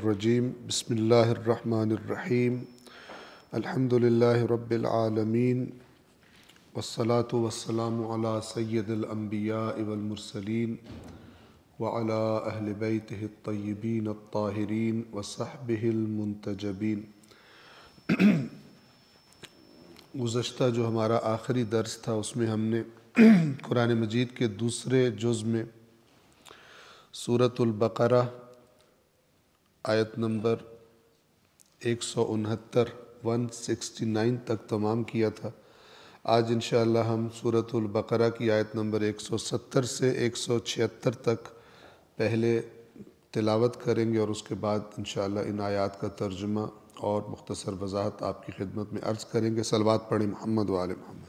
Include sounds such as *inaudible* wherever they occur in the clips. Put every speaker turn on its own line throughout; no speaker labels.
الرجيم بسم الله الرحمن الرحيم الحمد لله رب العالمين والصلاة والسلام على سيد الأنبياء والمرسلين وعلى أهل بيته الطيبين الطاهرين وصحبه المنتجبين गुज्त जो हमारा आखिरी दर्स था उसमें हमने कुरान मजीद के दूसरे जुज़ में सूरतुल्बकरा आयत नंबर एक सौ उनहत्तर वन सिक्सटी नाइन तक तमाम किया था आज इन हम सूरतुल बकरा की आयत नंबर एक सौ सत्तर से एक सौ छिहत्तर तक पहले तिलावत करेंगे और उसके बाद इन इन आयात का तर्जुमा और मुख्तसर वजाहत आपकी खिदमत में अर्ज़ करेंगे सलवात पढ़े मोहम्मद वाले मोहम्मद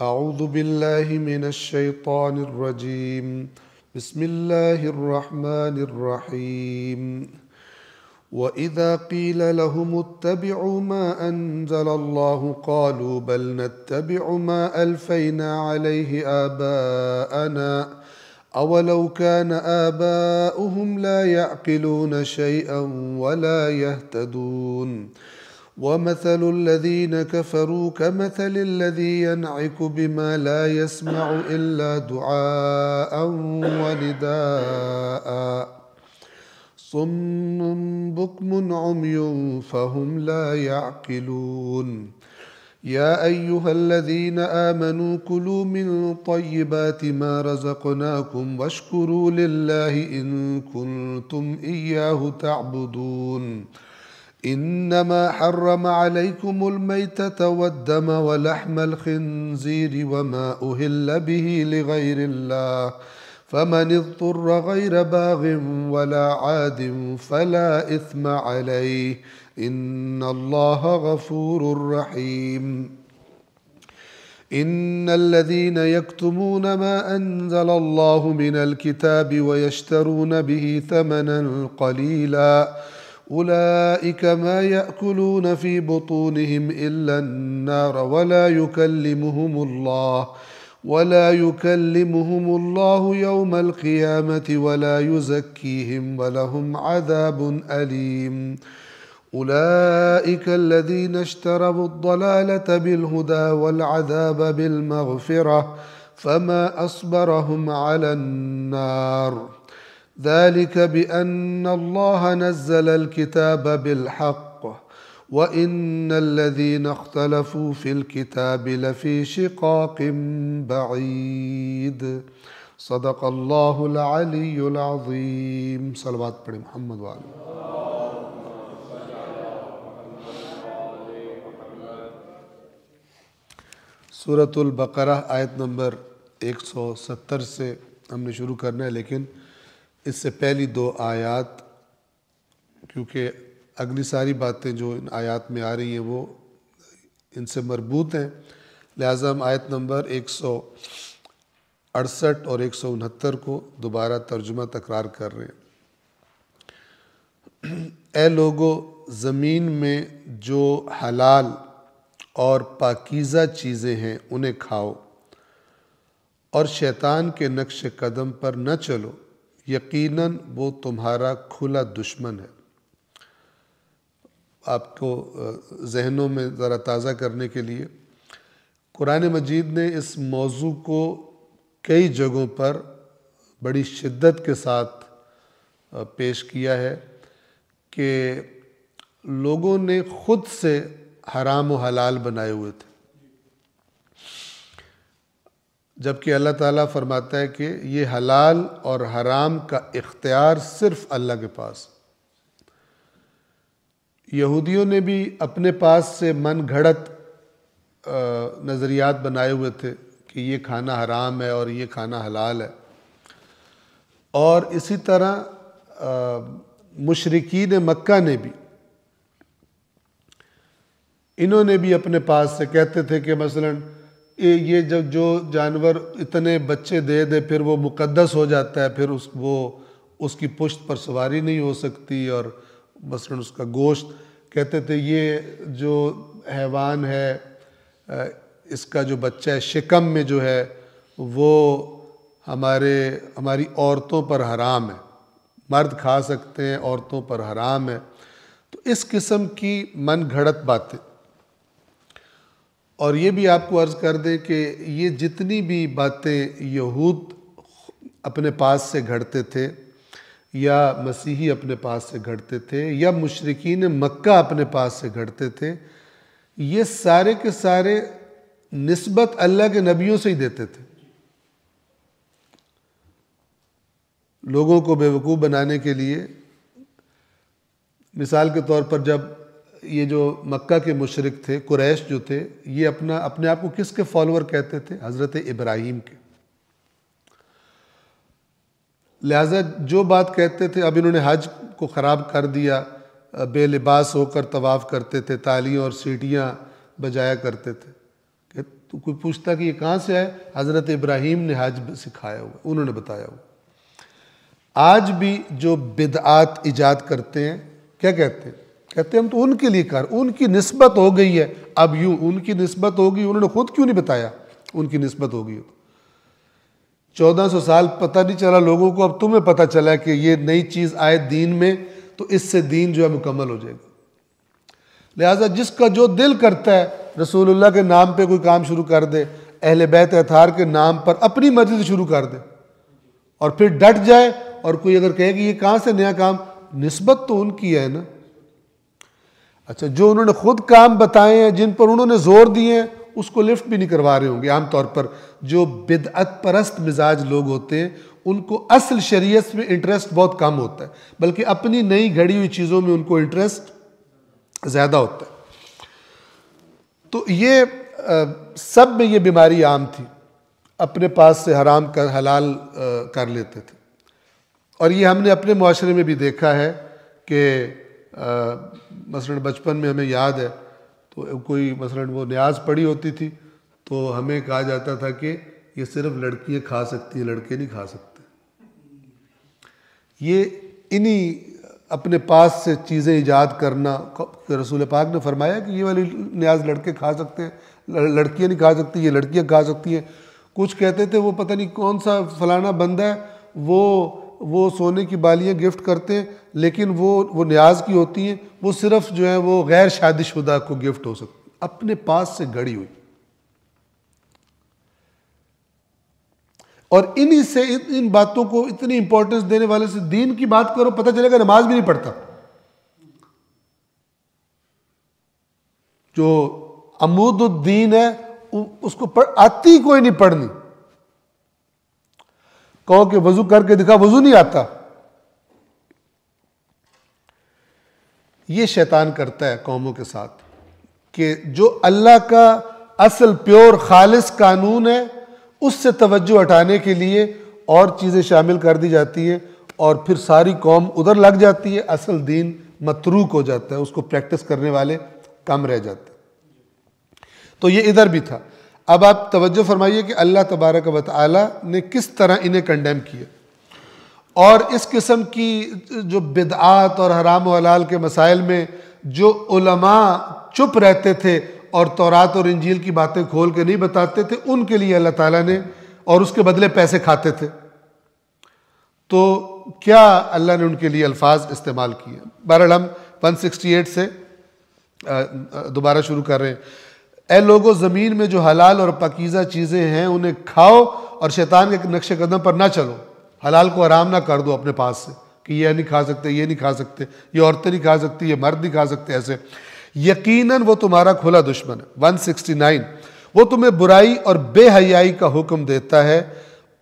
أعوذ بالله من الشيطان الرجيم بسم الله الرحمن الرحيم وإذا قيل لهم اتبعوا ما أنزل الله قالوا بل نتبع ما ألفينا عليه آباءنا أولو كان آباؤهم لا يعقلون شيئا ولا يهتدون ۖ ومثل الذين كفروا كمثل الذي ينعك بما لا يسمع الا دعاء ونداء صم بكم عمي فهم لا يعقلون يا ايها الذين امنوا كلوا من طيبات ما رزقناكم واشكروا لله ان كنتم اياه تعبدون انما حرم عليكم الميته والدم ولحم الخنزير وما اهل به لغير الله فمن اضطر غير باغ ولا عاد فلا اثم عليه ان الله غفور رحيم ان الذين يكتمون ما انزل الله من الكتاب ويشترون به ثمنا قليلا أولئك ما يأكلون في بطونهم إلا النار ولا يكلمهم الله ولا يكلمهم الله يوم القيامة ولا يزكيهم ولهم عذاب أليم أولئك الذين اشتروا الضلالة بالهدى والعذاب بالمغفرة فما أصبرهم على النار ذلك بان الله نزل الكتاب بالحق وان الذين اختلفوا في الكتاب لفي شقاق بعيد صدق الله العلي العظيم صلوات پر محمد وعلى سورة البقرة آیت نمبر 170 سے ہم نے شروع کرنا ہے لیکن इससे पहली दो आयात क्योंकि अगली सारी बातें जो इन आयात में आ रही हैं वो इनसे मरबूत हैं लिहाजा हम आयत नंबर एक सौ अड़सठ और एक सौ उनहत्तर को दोबारा तर्जुमा तकरार कर रहे हैं *clears throat* ए लोगो ज़मीन में जो हलाल और पाकिज़ा चीज़ें हैं उन्हें खाओ और शैतान के नक्श कदम पर न चलो यकीनन वो तुम्हारा खुला दुश्मन है आपको जहनों में ज़रा ताज़ा करने के लिए कुरान मजीद ने इस मौजू को कई जगहों पर बड़ी शिद्दत के साथ पेश किया है कि लोगों ने ख़ुद से हराम व हलाल बनाए हुए थे जबकि अल्लाह ताला फरमाता है कि ये हलाल और हराम का इख्तियार सिर्फ अल्लाह के पास यहूदियों ने भी अपने पास से मन घड़त नज़रियात बनाए हुए थे कि ये खाना हराम है और ये खाना हलाल है और इसी तरह मशरकिन मक्का ने भी इन्होंने भी अपने पास से कहते थे कि मसलन ये ये जब जो जानवर इतने बच्चे दे दे फिर वो मुकद्दस हो जाता है फिर उस वो उसकी पुश्त पर सवारी नहीं हो सकती और मसलन उसका गोश्त कहते थे ये जो हैवान है इसका जो बच्चा है शिकम में जो है वो हमारे हमारी औरतों पर हराम है मर्द खा सकते हैं औरतों पर हराम है तो इस किस्म की मन घड़त बातें और ये भी आपको अर्ज़ कर दें कि ये जितनी भी बातें यहूद अपने पास से घड़ते थे या मसीही अपने पास से घड़ते थे या मुशरकिन मक्का अपने पास से घड़ते थे ये सारे के सारे नस्बत अल्लाह के नबियों से ही देते थे लोगों को बेवकूफ़ बनाने के लिए मिसाल के तौर पर जब ये जो मक्का के मशरक थे कुरैश जो थे ये अपना अपने आप को किसके फॉलोअर कहते थे हज़रत इब्राहिम के लिहाजा जो बात कहते थे अब इन्होंने हज को ख़राब कर दिया बेलिबास होकर तवाफ़ करते थे तालियाँ और सीटियाँ बजाया करते थे तो कोई पूछता कि ये कहाँ से आए हज़रत इब्राहिम ने हज सिखाया हुआ उन्होंने बताया हुआ आज भी जो बिदआत ईजाद करते हैं क्या कहते हैं कहते हम तो उनके लिए कर उनकी नस्बत हो गई है अब यूं उनकी नस्बत होगी उन्होंने खुद क्यों नहीं बताया उनकी नस्बत होगी चौदह सौ साल पता नहीं चला लोगों को अब तुम्हें पता चला कि ये नई चीज़ आए दीन में तो इससे दीन जो है मुकम्मल हो जाएगा लिहाजा जिसका जो दिल करता है रसूलुल्लाह के नाम पे कोई काम शुरू कर दे अहल बैत अथार के नाम पर अपनी मर्जी से शुरू कर दे और फिर डट जाए और कोई अगर कहे कि ये कहाँ से नया काम नस्बत तो उनकी है ना अच्छा जो उन्होंने खुद काम बताए हैं जिन पर उन्होंने जोर दिए हैं उसको लिफ्ट भी नहीं करवा रहे होंगे आमतौर पर जो बिदअत परस्त मिजाज लोग होते हैं उनको असल शरीयत में इंटरेस्ट बहुत कम होता है बल्कि अपनी नई घड़ी हुई चीज़ों में उनको इंटरेस्ट ज़्यादा होता है तो ये आ, सब में ये बीमारी आम थी अपने पास से हराम कर हलाल आ, कर लेते थे और ये हमने अपने माशरे में भी देखा है कि मसलन बचपन में हमें याद है तो कोई मसलन वो न्याज पड़ी होती थी तो हमें कहा जाता था कि ये सिर्फ लड़कियाँ खा सकती हैं लड़के नहीं खा सकते ये इन्हीं अपने पास से चीज़ें ईजाद करना रसूल पाक ने फरमाया कि ये वाली न्याज लड़के खा सकते हैं लड़कियाँ नहीं खा सकती ये लड़कियाँ खा सकती हैं कुछ कहते थे वो पता नहीं कौन सा फलाना बंदा है वो वो सोने की बालियाँ गिफ्ट करते हैं लेकिन वो वो न्याज की होती हैं वो सिर्फ जो है वो गैर शादीशुदा को गिफ्ट हो सकती अपने पास से गड़ी हुई और इन्हीं से इन, इन बातों को इतनी इंपॉर्टेंस देने वाले से दीन की बात करो पता चलेगा नमाज भी नहीं पढ़ता जो अमूदुद्दीन है उसको पढ़ आती कोई नहीं पढ़नी कहो कि वजू करके दिखा वजू नहीं आता ये शैतान करता है कौमों के साथ कि जो अल्लाह का असल प्योर खालिस कानून है उससे तवज्जो हटाने के लिए और चीज़ें शामिल कर दी जाती हैं और फिर सारी कौम उधर लग जाती है असल दीन मतरूक हो जाता है उसको प्रैक्टिस करने वाले कम रह जाते तो ये इधर भी था अब आप तवज्जो फरमाइए कि अल्लाह तबारक व ने किस तरह इन्हें कंडेम किया और इस किस्म की जो बिदआत और हराम वलाल के मसाइल में जो उलमा चुप रहते थे और तौरात और इंजील की बातें खोल के नहीं बताते थे उनके लिए अल्लाह ताला ने और उसके बदले पैसे खाते थे तो क्या अल्लाह ने उनके लिए अल्फाज इस्तेमाल किए बहरहाल हम 168 से दोबारा शुरू कर रहे हैं ए लोगों ज़मीन में जो हलाल और पकीज़ा चीज़ें हैं उन्हें खाओ और शैतान के नक्श कदम पर ना चलो हलाल को आराम ना कर दो अपने पास से कि ये नहीं खा सकते ये नहीं खा सकते ये औरतें नहीं खा सकती ये मर्द नहीं खा सकते ऐसे यकीनन वो तुम्हारा खुला दुश्मन है 169 वो तुम्हें बुराई और बेहयाई का हुक्म देता है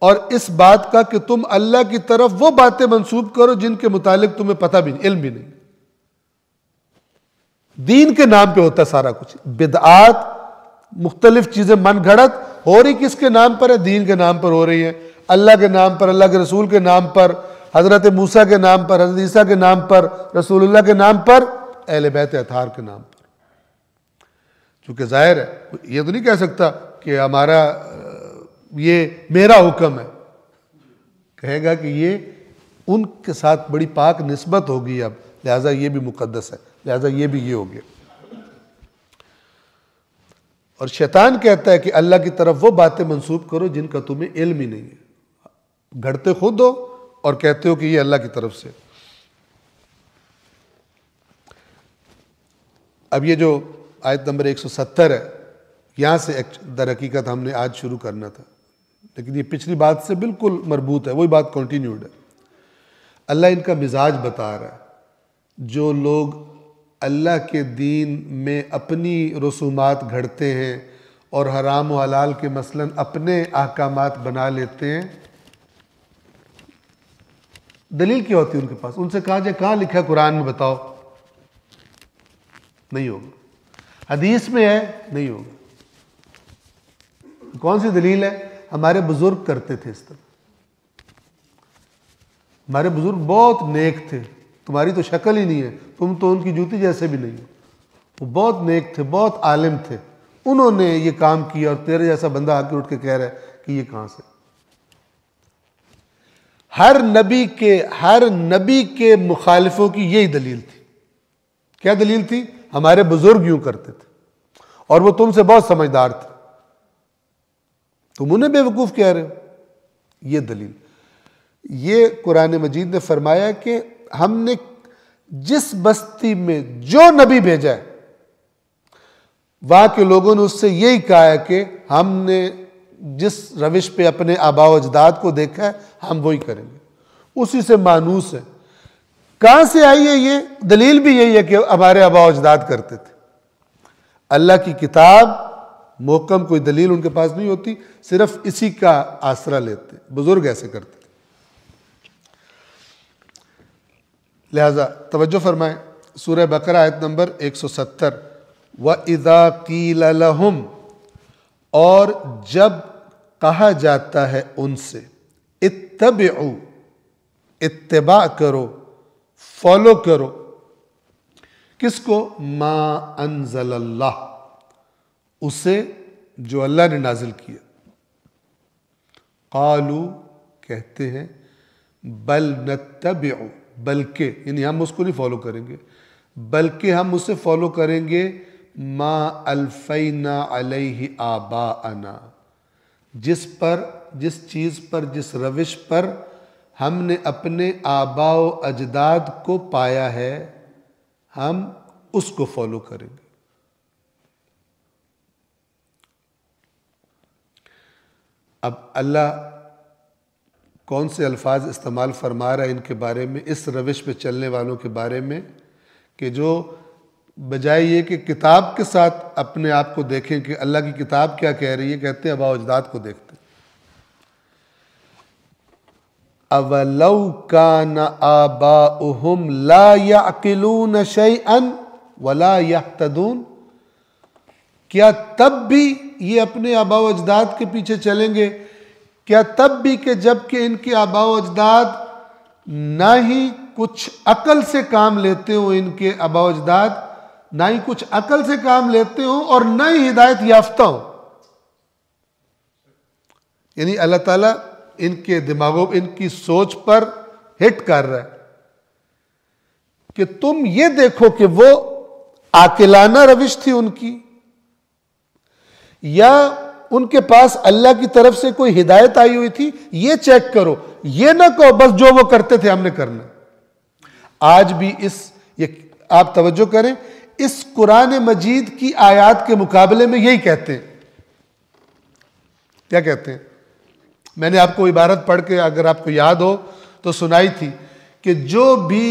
और इस बात का कि तुम अल्लाह की तरफ वो बातें मंसूब करो जिनके मुतालिक तुम्हें पता भी नहीं इल्म भी नहीं दीन के नाम पे होता है सारा कुछ बिदआत मुख्तलिफ चीज़ें मन घड़त हो रही किसके नाम पर है दीन के नाम पर हो रही है अल्लाह के नाम पर अल्लाह के रसूल के नाम पर हज़रत मूसा के नाम पर हजरत ईसा के नाम पर रसूल के नाम पर अहल बैत अथार के नाम पर चूँकि जाहिर है ये तो नहीं कह सकता कि हमारा ये मेरा हुक्म है कहेगा कि ये उनके साथ बड़ी पाक नस्बत होगी अब लिहाजा ये भी मुकदस है लिहाजा ये भी ये हो गया और शैतान कहता है कि अल्लाह की तरफ वो बातें मंसूब करो जिनका तुम्हें इल्म ही नहीं है घड़ते खुद हो और कहते हो कि ये अल्लाह की तरफ से अब ये जो आयत नंबर 170 है यहाँ से दर हकीकत हमने आज शुरू करना था लेकिन ये पिछली बात से बिल्कुल मरबूत है वही बात कंटिन्यूड है अल्लाह इनका मिजाज बता रहा है जो लोग अल्लाह के दीन में अपनी रसूमात घड़ते हैं और हराम हलाल के मसलन अपने अहकाम बना लेते हैं दलील क्या होती है उनके पास उनसे कहा जाए कहाँ लिखा है कुरान में बताओ नहीं होगा हदीस में है नहीं होगा कौन सी दलील है हमारे बुजुर्ग करते थे इस तरह हमारे बुजुर्ग बहुत नेक थे तुम्हारी तो शक्ल ही नहीं है तुम तो उनकी जूती जैसे भी नहीं हो वो बहुत नेक थे बहुत आलिम थे उन्होंने ये काम किया और तेरे जैसा बंदा आके उठ के कह रहा है कि ये कहाँ से हर नबी के हर नबी के मुखालिफों की यही दलील थी क्या दलील थी हमारे बुजुर्ग यूं करते थे और वो तुमसे बहुत समझदार थे तुम उन्हें बेवकूफ़ कह रहे हो ये दलील ये कुरान मजीद ने फरमाया कि हमने जिस बस्ती में जो नबी भेजा है वहां के लोगों ने उससे यही कहा है कि हमने जिस रविश पे अपने आबाव अजदाद को देखा है हम वही करेंगे उसी से मानूस है कहां से आई है ये दलील भी यही है कि हमारे आबा अजदाद करते थे अल्लाह की किताब मोहकम कोई दलील उनके पास नहीं होती सिर्फ इसी का आसरा लेते बुजुर्ग ऐसे करते लिहाजा तवज्जो फरमाए सूर्य बकर आयत नंबर 170 व इदा कीलहम और जब कहा जाता है उनसे इतब इतबा करो फॉलो करो किसको मा अल्लाह उसे जो अल्लाह ने नाजिल किया कालू कहते हैं बल नतब बल्कि यानी हम उसको नहीं फॉलो करेंगे बल्कि हम उसे फॉलो करेंगे मा अल्फ़ैना अलैहि आबा जिस पर जिस चीज़ पर जिस रविश पर हमने अपने आबाओ अजदाद को पाया है हम उसको फॉलो करेंगे अब अल्लाह कौन से अल्फाज इस्तेमाल फरमा रहा है इनके बारे में इस रविश पे चलने वालों के बारे में कि जो बजाय ये कि किताब के साथ अपने आप को देखें कि अल्लाह की किताब क्या कह रही है कहते हैं अबा अजदाद को देखते हैं का न आबा उहम ला याकिलून शई अन वला तदून क्या तब भी ये अपने आबा अजदाद के पीछे चलेंगे क्या तब भी कि जबकि इनके आबाओ अजदाद ना ही कुछ अकल से काम लेते हो इनके आबा अजदाद ना ही कुछ अकल से काम लेते हो और ना ही हिदायत याफ्ता हो यानी अल्लाह ताला इनके दिमागों इनकी सोच पर हिट कर रहा है कि तुम ये देखो कि वो आकिलाना रविश थी उनकी या उनके पास अल्लाह की तरफ से कोई हिदायत आई हुई थी ये चेक करो ये ना कहो बस जो वो करते थे हमने करना आज भी इस ये आप तवज्जो करें इस कुरान मजीद की आयात के मुकाबले में यही कहते हैं क्या कहते हैं मैंने आपको इबारत पढ़ के अगर आपको याद हो तो सुनाई थी कि जो भी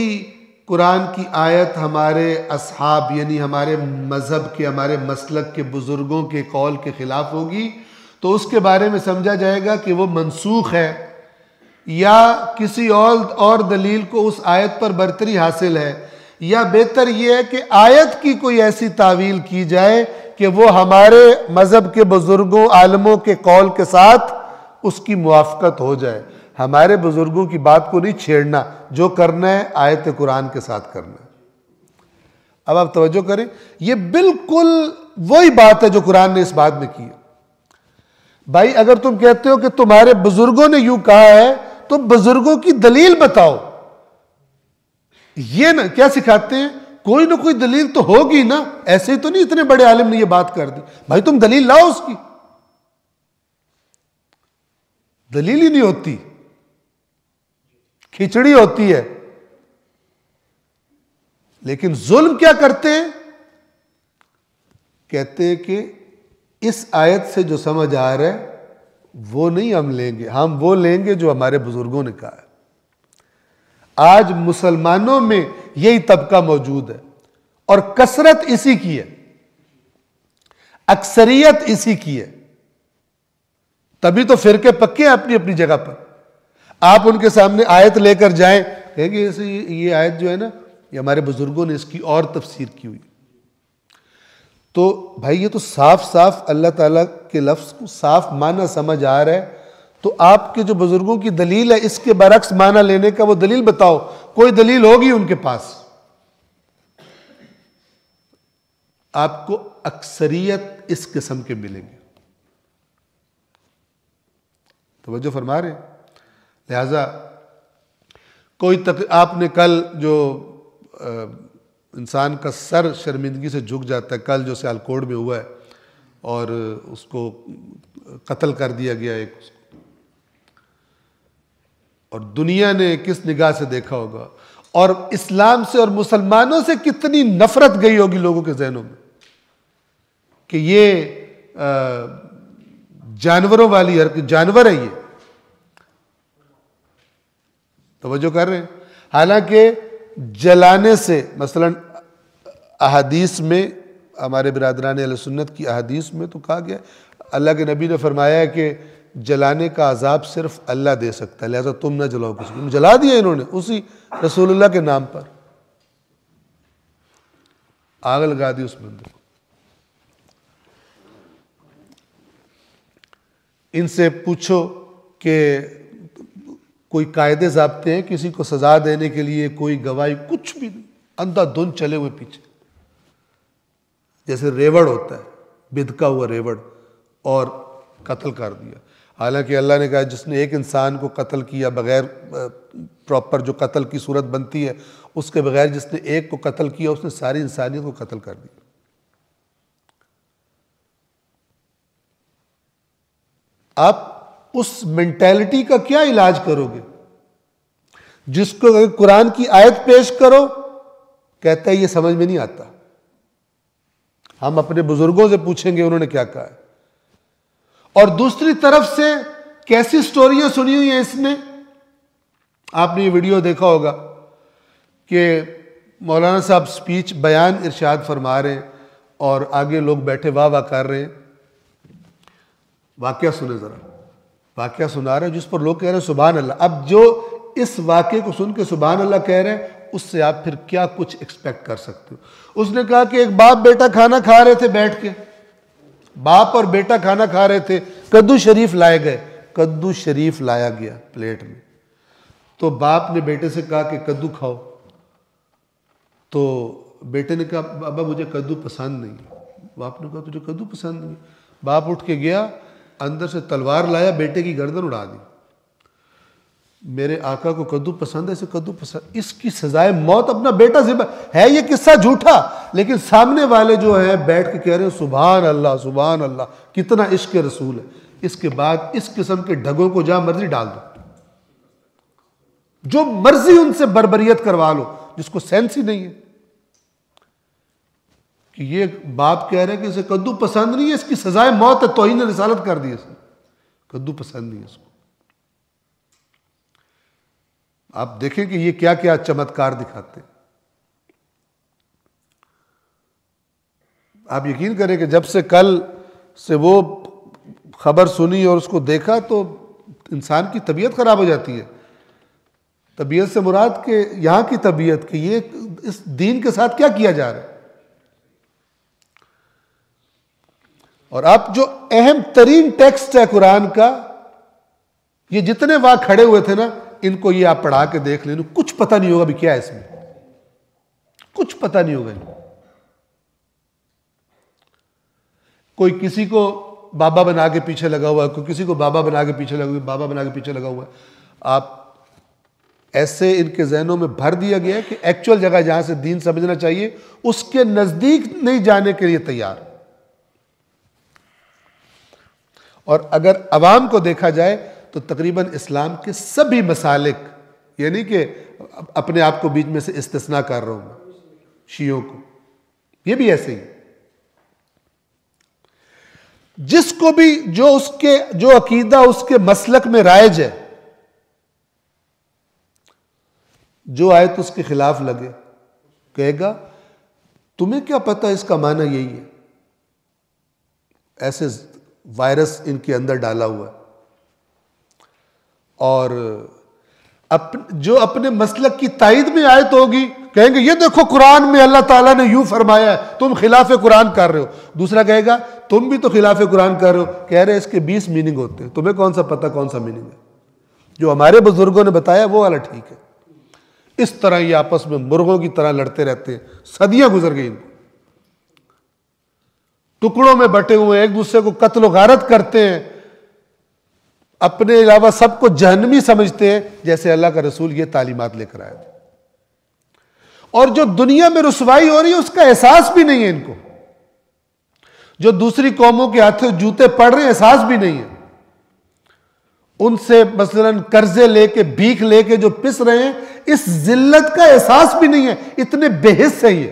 कुरान की आयत हमारे असहाब यानी हमारे मज़हब के हमारे मसलक के बुज़ुर्गों के कौल के ख़िलाफ़ होगी तो उसके बारे में समझा जाएगा कि वो मनसूख है या किसी और और दलील को उस आयत पर बरतरी हासिल है या बेहतर ये है कि आयत की कोई ऐसी तावील की जाए कि वो हमारे मज़हब के बुज़ुर्गों आलमों के कौल के साथ उसकी मुआफ़त हो जाए हमारे बुज़ुर्गों की बात को नहीं छेड़ना जो करना है आयत कुरान के साथ करना है अब आप तवज्जो करें ये बिल्कुल वही बात है जो कुरान ने इस बात में की है भाई अगर तुम कहते हो कि तुम्हारे बुजुर्गों ने यूं कहा है तो बुजुर्गों की दलील बताओ ये ना क्या सिखाते हैं कोई ना कोई दलील तो होगी ना ऐसे ही तो नहीं इतने बड़े आलिम ने ये बात कर दी भाई तुम दलील लाओ उसकी दलील ही नहीं होती खिचड़ी होती है लेकिन जुल्म क्या करते हैं कहते हैं कि इस आयत से जो समझ आ रहा है वो नहीं हम लेंगे हम वो लेंगे जो हमारे बुजुर्गों ने कहा है आज मुसलमानों में यही तबका मौजूद है और कसरत इसी की है अक्सरियत इसी की है तभी तो फिरके पक्के हैं अपनी अपनी जगह पर आप उनके सामने आयत लेकर जाएं कहेंगे ये, आयत जो है ना ये हमारे बुजुर्गों ने इसकी और तफसीर की हुई तो भाई ये तो साफ साफ अल्लाह ताला के लफ्ज़ को साफ माना समझ आ रहा है तो आपके जो बुज़ुर्गों की दलील है इसके बरक्स माना लेने का वो दलील बताओ कोई दलील होगी उनके पास आपको अक्सरियत इस किस्म के मिलेंगे तो जो फरमा रहे हैं लिहाजा कोई तक आपने कल जो इंसान का सर शर्मिंदगी से झुक जाता है कल जो सियालकोट में हुआ है और उसको कत्ल कर दिया गया एक और दुनिया ने किस निगाह से देखा होगा और इस्लाम से और मुसलमानों से कितनी नफरत गई होगी लोगों के जहनों में कि ये जानवरों वाली हर जानवर है ये तोज्जो कर रहे हैं हालांकि जलाने से मसलन अहदीस में हमारे बिरदरान सुन्नत की अहदीस में तो कहा गया अल्लाह के नबी ने फरमाया है कि जलाने का अजाब सिर्फ अल्लाह दे सकता है लिहाजा तुम ना जलाओ किसी को जला दिया इन्होंने उसी रसूलुल्लाह के नाम पर आग लगा दी उस मंदिर को इनसे पूछो कि कोई कायदे जबते हैं किसी को सजा देने के लिए कोई गवाही कुछ भी नहीं अंधाधुन चले हुए पीछे जैसे रेवड़ होता है बिदका हुआ रेवड़ और कत्ल कर दिया हालांकि अल्लाह ने कहा जिसने एक इंसान को कत्ल किया बगैर प्रॉपर जो कत्ल की सूरत बनती है उसके बगैर जिसने एक को कत्ल किया उसने सारी इंसानियत को कत्ल कर दिया आप उस मेंटेलिटी का क्या इलाज करोगे जिसको अगर कुरान की आयत पेश करो कहता है ये समझ में नहीं आता हम अपने बुजुर्गों से पूछेंगे उन्होंने क्या कहा है और दूसरी तरफ से कैसी स्टोरियां सुनी हुई है इसने आपने ये वीडियो देखा होगा कि मौलाना साहब स्पीच बयान इरशाद फरमा रहे हैं और आगे लोग बैठे वाह वाह कर रहे हैं वाक्य सुने ज़रा वाक्य सुना रहे हैं जिस पर लोग कह रहे हैं सुबहान अल्लाह अब जो इस वाक्य को सुन के सुबहान अल्लाह कह रहे हैं उससे आप फिर क्या कुछ एक्सपेक्ट कर सकते हो उसने कहा कि एक बाप बेटा खाना खा रहे थे बैठ के बाप और बेटा खाना खा रहे थे कद्दू शरीफ लाए गए कद्दू शरीफ लाया गया प्लेट में तो बाप ने बेटे से कहा कि कद्दू खाओ तो बेटे ने कहा बाबा मुझे कद्दू पसंद नहीं बाप ने कहा तुझे कद्दू पसंद नहीं बाप उठ के गया अंदर से तलवार लाया बेटे की गर्दन उड़ा दी मेरे आका को कद्दू पसंद है इसे कद्दू पसंद इसकी सजाए मौत अपना बेटा जिम्मा है ये किस्सा झूठा लेकिन सामने वाले जो हैं बैठ के कह रहे हैं सुबहान अल्लाह सुबहान अल्लाह कितना इश्क रसूल है इसके बाद इस किस्म के ढगों को जहां मर्जी डाल दो जो मर्जी उनसे बरबरीत करवा लो जिसको सेंस ही नहीं है कि ये बाप कह रहे हैं कि इसे कद्दू पसंद नहीं है इसकी सजाए मौत है ही ने रिसालत कर दी इसने कद्दू पसंद नहीं है इसको आप देखें कि ये क्या क्या चमत्कार दिखाते हैं आप यकीन करें कि जब से कल से वो खबर सुनी और उसको देखा तो इंसान की तबीयत ख़राब हो जाती है तबीयत से मुराद के यहाँ की तबीयत कि ये इस दीन के साथ क्या किया जा रहा है और अब जो अहम तरीन टेक्स्ट है कुरान का ये जितने वाह खड़े हुए थे ना इनको ये आप पढ़ा के देख लेना कुछ पता नहीं होगा भी क्या है इसमें कुछ पता नहीं होगा इनको कोई किसी को बाबा बना के पीछे लगा हुआ है कोई किसी को बाबा बना के पीछे लगा हुआ है बाबा बना के पीछे लगा हुआ है आप ऐसे इनके जहनों में भर दिया गया है कि एक्चुअल जगह जहां से दीन समझना चाहिए उसके नज़दीक नहीं जाने के लिए तैयार और अगर आवाम को देखा जाए तो तकरीबन इस्लाम के सभी मसालिक यानी कि अपने आप को बीच में से इस्तना कर रहा हूं शियों को ये भी ऐसे ही जिसको भी जो उसके जो अकीदा उसके मसलक में रायज है जो आए तो उसके खिलाफ लगे कहेगा तुम्हें क्या पता इसका माना यही है ऐसे वायरस इनके अंदर डाला हुआ है और अप, जो अपने मसलक की ताइद में आयत होगी कहेंगे ये देखो कुरान में अल्लाह ताला ने यूं फरमाया है तुम खिलाफ कुरान कर रहे हो दूसरा कहेगा तुम भी तो खिलाफ कुरान कर रहे हो कह रहे हैं इसके बीस मीनिंग होते हैं तुम्हें कौन सा पता कौन सा मीनिंग है जो हमारे बुजुर्गों ने बताया वो वाला ठीक है इस तरह ये आपस में मुर्गों की तरह लड़ते रहते हैं सदियां गुजर गई इनको टुकड़ों में बटे हुए एक दूसरे को कत्ल गारत करते हैं अपने अलावा सबको जहनमी समझते हैं जैसे अल्लाह का रसूल ये तालीमत लेकर आए थे और जो दुनिया में रसवाई हो रही है उसका एहसास भी नहीं है इनको जो दूसरी कौमों के हाथों जूते पड़ रहे हैं एहसास भी नहीं है उनसे मसलन कर्जे लेके भीख लेके जो पिस रहे हैं इस जिल्लत का एहसास भी नहीं है इतने बेहिस है ये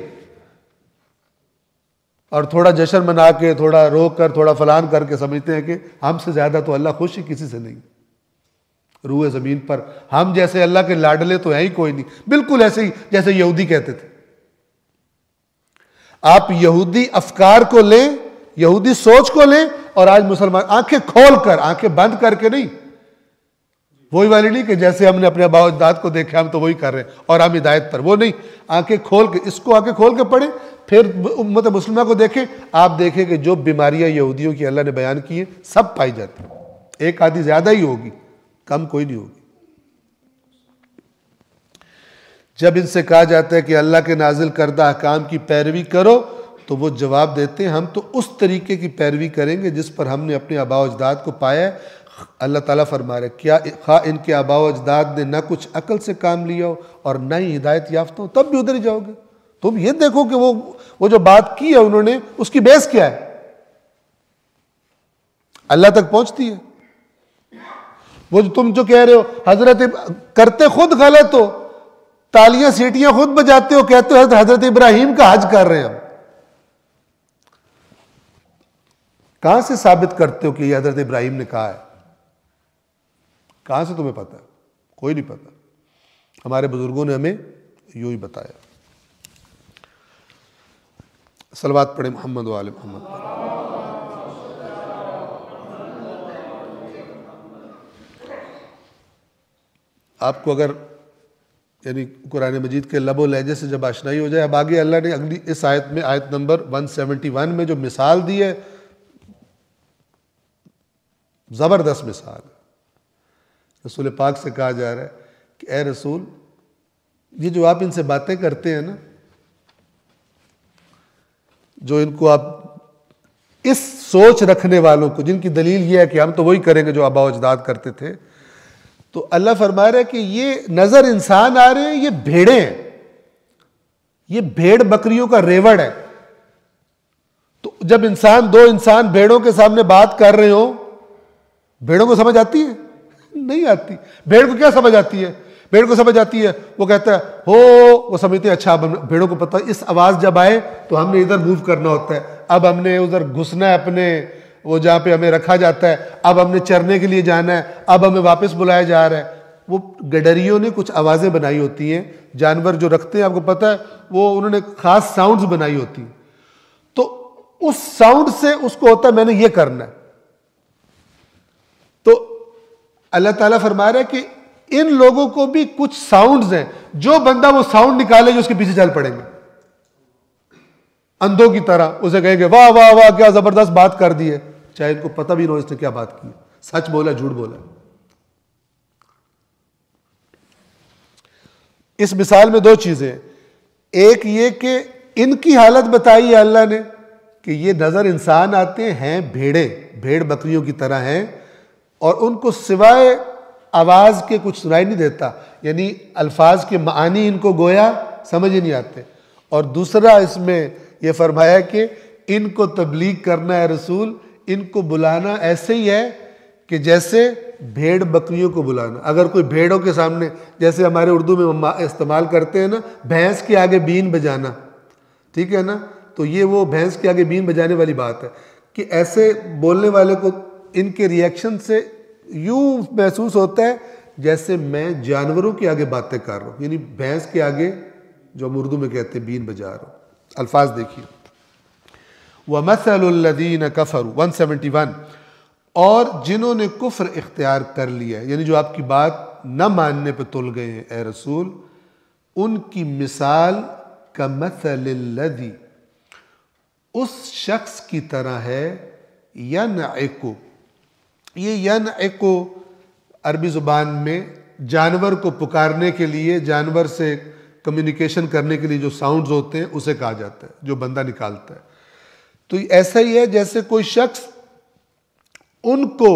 और थोड़ा जश्न मना के थोड़ा रो कर थोड़ा फलान करके समझते हैं कि हमसे ज़्यादा तो अल्लाह खुश ही किसी से नहीं रूए ज़मीन पर हम जैसे अल्लाह के लाडले तो हैं ही कोई नहीं बिल्कुल ऐसे ही जैसे यहूदी कहते थे आप यहूदी अफकार को लें यहूदी सोच को लें और आज मुसलमान आंखें खोल कर आंखें बंद करके नहीं वही वाली नहीं कि जैसे हमने अपने अबाव अजदाद को देखा हम तो वही कर रहे हैं और हम हिदायत पर वो नहीं आंखें खोल के इसको आंखें खोल के पढ़ें फिर उम्मत मुस्लिम को देखें आप देखें कि जो बीमारियां यहूदियों की अल्लाह ने बयान की हैं सब पाई जाती है एक आधी ज़्यादा ही होगी कम कोई नहीं होगी जब इनसे कहा जाता है कि अल्लाह के नाजिल करदा अहकाम की पैरवी करो तो वो जवाब देते हैं हम तो उस तरीके की पैरवी करेंगे जिस पर हमने अपने अजदाद को पाया है अल्लाह ताला फरमा रहे क्या खा इनके आबा अजदाद ने ना कुछ अकल से काम लिया हो और ना ही हिदायत याफ्त हो तब भी उधर ही जाओगे तुम ये देखो कि वो वो जो बात की है उन्होंने उसकी बेस क्या है अल्लाह तक पहुंचती है वो जो तुम जो कह रहे हो हजरत करते खुद गलत हो तालियां सीटियां खुद बजाते हो कहते हो हजरत इब्राहिम का हज कर रहे हैं हम कहां से साबित करते हो कि हजरत इब्राहिम ने कहा है कहाँ से तुम्हें पता है कोई नहीं पता हमारे बुज़ुर्गों ने हमें यू ही बताया सलवात पढ़े मोहम्मद वाले मोहम्मद आपको अगर यानी कुरान मजीद के लबो लहजे से जब आशनाई हो जाए अब आगे अल्लाह ने अगली इस आयत में आयत नंबर 171 में जो मिसाल दी है ज़बरदस्त मिसाल है रसूल पाक से कहा जा रहा है कि ए रसूल ये जो आप इनसे बातें करते हैं ना जो इनको आप इस सोच रखने वालों को जिनकी दलील ये है कि हम तो वही करेंगे जो आबा अजदाद करते थे तो अल्लाह फरमा रहे कि ये नज़र इंसान आ रहे हैं ये भेड़े हैं ये भेड़ बकरियों का रेवड़ है तो जब इंसान दो इंसान भेड़ों के सामने बात कर रहे हो भेड़ों को समझ आती है नहीं आती भेड़ को क्या समझ आती है भेड़ को समझ आती है वो कहता है हो वो समझते हैं अच्छा भेड़ों को पता इस आवाज़ जब आए तो हमने इधर मूव करना होता है अब हमने उधर घुसना है अपने वो जहाँ पे हमें रखा जाता है अब हमने चरने के लिए जाना है अब हमें वापस बुलाया जा रहा है वो गडरियों ने कुछ आवाज़ें बनाई होती हैं जानवर जो रखते हैं आपको पता है वो उन्होंने खास साउंड्स बनाई होती हैं तो उस साउंड से उसको होता है मैंने ये करना है तो अल्लाह ताला फरमा रहा है कि इन लोगों को भी कुछ साउंड्स हैं जो बंदा वो साउंड निकाले जो उसके पीछे चल पड़ेंगे अंधों की तरह उसे कहेंगे वाह वाह वाह क्या जबरदस्त बात कर दी है चाहे इनको पता भी ना हो इसने क्या बात की सच बोला झूठ बोला इस मिसाल में दो चीजें एक ये कि इनकी हालत बताई है अल्लाह ने कि ये नजर इंसान आते हैं भेड़े भेड़ बकरियों की तरह हैं और उनको सिवाय आवाज़ के कुछ सुनाई नहीं देता यानी अल्फाज के मानी इनको गोया समझ ही नहीं आते और दूसरा इसमें यह फरमाया कि इनको तबलीग करना है रसूल इनको बुलाना ऐसे ही है कि जैसे भेड़ बकरियों को बुलाना अगर कोई भेड़ों के सामने जैसे हमारे उर्दू में इस्तेमाल करते हैं ना भैंस के आगे बीन बजाना ठीक है ना तो ये वो भैंस के आगे बीन बजाने वाली बात है कि ऐसे बोलने वाले को इनके रिएक्शन से यूँ महसूस होता है जैसे मैं जानवरों के आगे बातें कर रहा हूँ यानी भैंस के आगे जो हम उर्दू में कहते हैं बीन बजा रहा हूँ अल्फाज देखिए व मसलदीन कफ़र वन और जिन्होंने कुफ्र इख्तियार कर लिया है यानी जो आपकी बात न मानने पर तुल गए हैं ए रसूल उनकी मिसाल का मसलदी उस शख्स की तरह है या एको ये यन एको अरबी ज़ुबान में जानवर को पुकारने के लिए जानवर से कम्युनिकेशन करने के लिए जो साउंड्स होते हैं उसे कहा जाता है जो बंदा निकालता है तो ऐसा ही है जैसे कोई शख्स उनको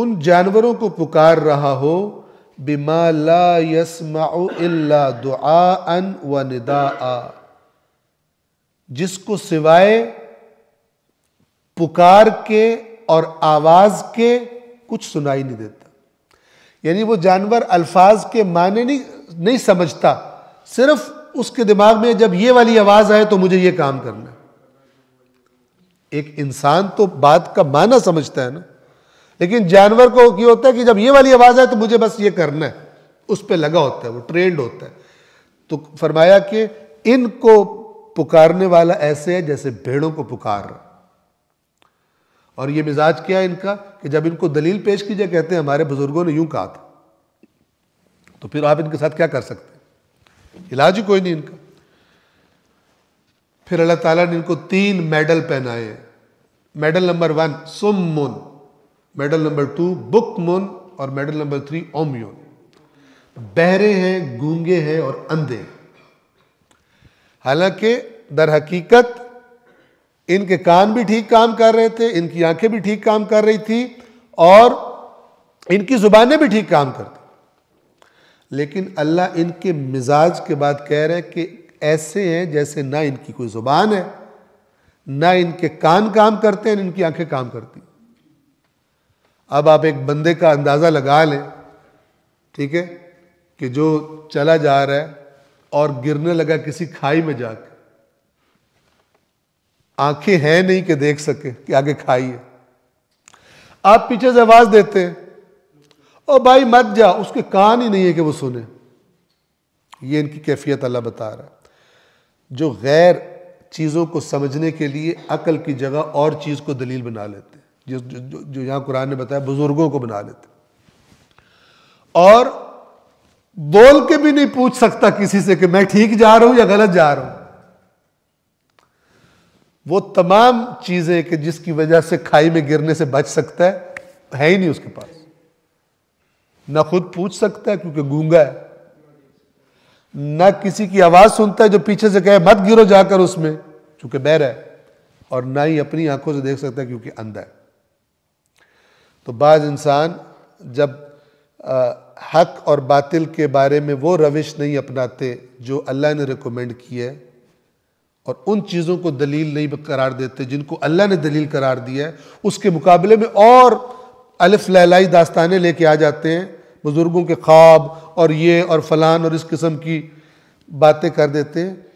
उन जानवरों को पुकार रहा हो बिमा ला यसमा इल्ला दुआ व निदा जिसको सिवाय पुकार के और आवाज़ के कुछ सुनाई नहीं देता यानी वो जानवर अल्फाज के माने नहीं नहीं समझता सिर्फ उसके दिमाग में जब ये वाली आवाज़ आए तो मुझे ये काम करना एक इंसान तो बात का माना समझता है ना लेकिन जानवर को क्या होता है कि जब ये वाली आवाज़ आए तो मुझे बस ये करना है उस पर लगा होता है वो ट्रेंड होता है तो फरमाया कि इनको पुकारने वाला ऐसे है जैसे भेड़ों को पुकार रहा और ये मिजाज क्या है इनका कि जब इनको दलील पेश की जाए कहते हैं हमारे बुज़ुर्गों ने यूं कहा था तो फिर आप इनके साथ क्या कर सकते हैं इलाज ही कोई नहीं इनका फिर अल्लाह ताला ने इनको तीन मेडल पहनाए मेडल नंबर वन सुम मुन मेडल नंबर टू बुक मुन और मेडल नंबर थ्री ओम्यून बहरे हैं गूंगे हैं और अंधे हालांकि दर हकीकत इनके कान भी ठीक काम कर रहे थे इनकी आंखें भी ठीक काम कर रही थी और इनकी ज़ुबानें भी ठीक काम करती लेकिन अल्लाह इनके मिजाज के बाद कह रहे हैं कि ऐसे हैं जैसे ना इनकी कोई ज़ुबान है ना इनके कान काम करते हैं इनकी आंखें काम करती अब आप एक बंदे का अंदाज़ा लगा लें ठीक है कि जो चला जा रहा है और गिरने लगा किसी खाई में जाकर आंखें हैं नहीं कि देख सके कि आगे खाइए आप पीछे से आवाज देते हैं ओ भाई मत जा उसके कान ही नहीं है कि वो सुने ये इनकी कैफियत अल्लाह बता रहा है जो गैर चीज़ों को समझने के लिए अकल की जगह और चीज़ को दलील बना लेते हैं जो जो, जो यहां कुरान ने बताया बुज़ुर्गों को बना लेते और बोल के भी नहीं पूछ सकता किसी से कि मैं ठीक जा रहा हूं या गलत जा रहा हूं वो तमाम चीज़ें कि जिसकी वजह से खाई में गिरने से बच सकता है है ही नहीं उसके पास ना खुद पूछ सकता है क्योंकि गूंगा है ना किसी की आवाज़ सुनता है जो पीछे से कहे मत गिरो जाकर उसमें क्योंकि बहरा है और ना ही अपनी आंखों से देख सकता है क्योंकि अंधा है तो बाज इंसान जब आ, हक और बातिल के बारे में वो रविश नहीं अपनाते जो अल्लाह ने रिकमेंड किया है और उन चीज़ों को दलील नहीं करार देते जिनको अल्लाह ने दलील करार दिया है उसके मुकाबले में और अलफ ललाई दास्तानें लेके आ जाते हैं बुज़ुर्गों के ख्वाब और ये और फलान और इस किस्म की बातें कर देते हैं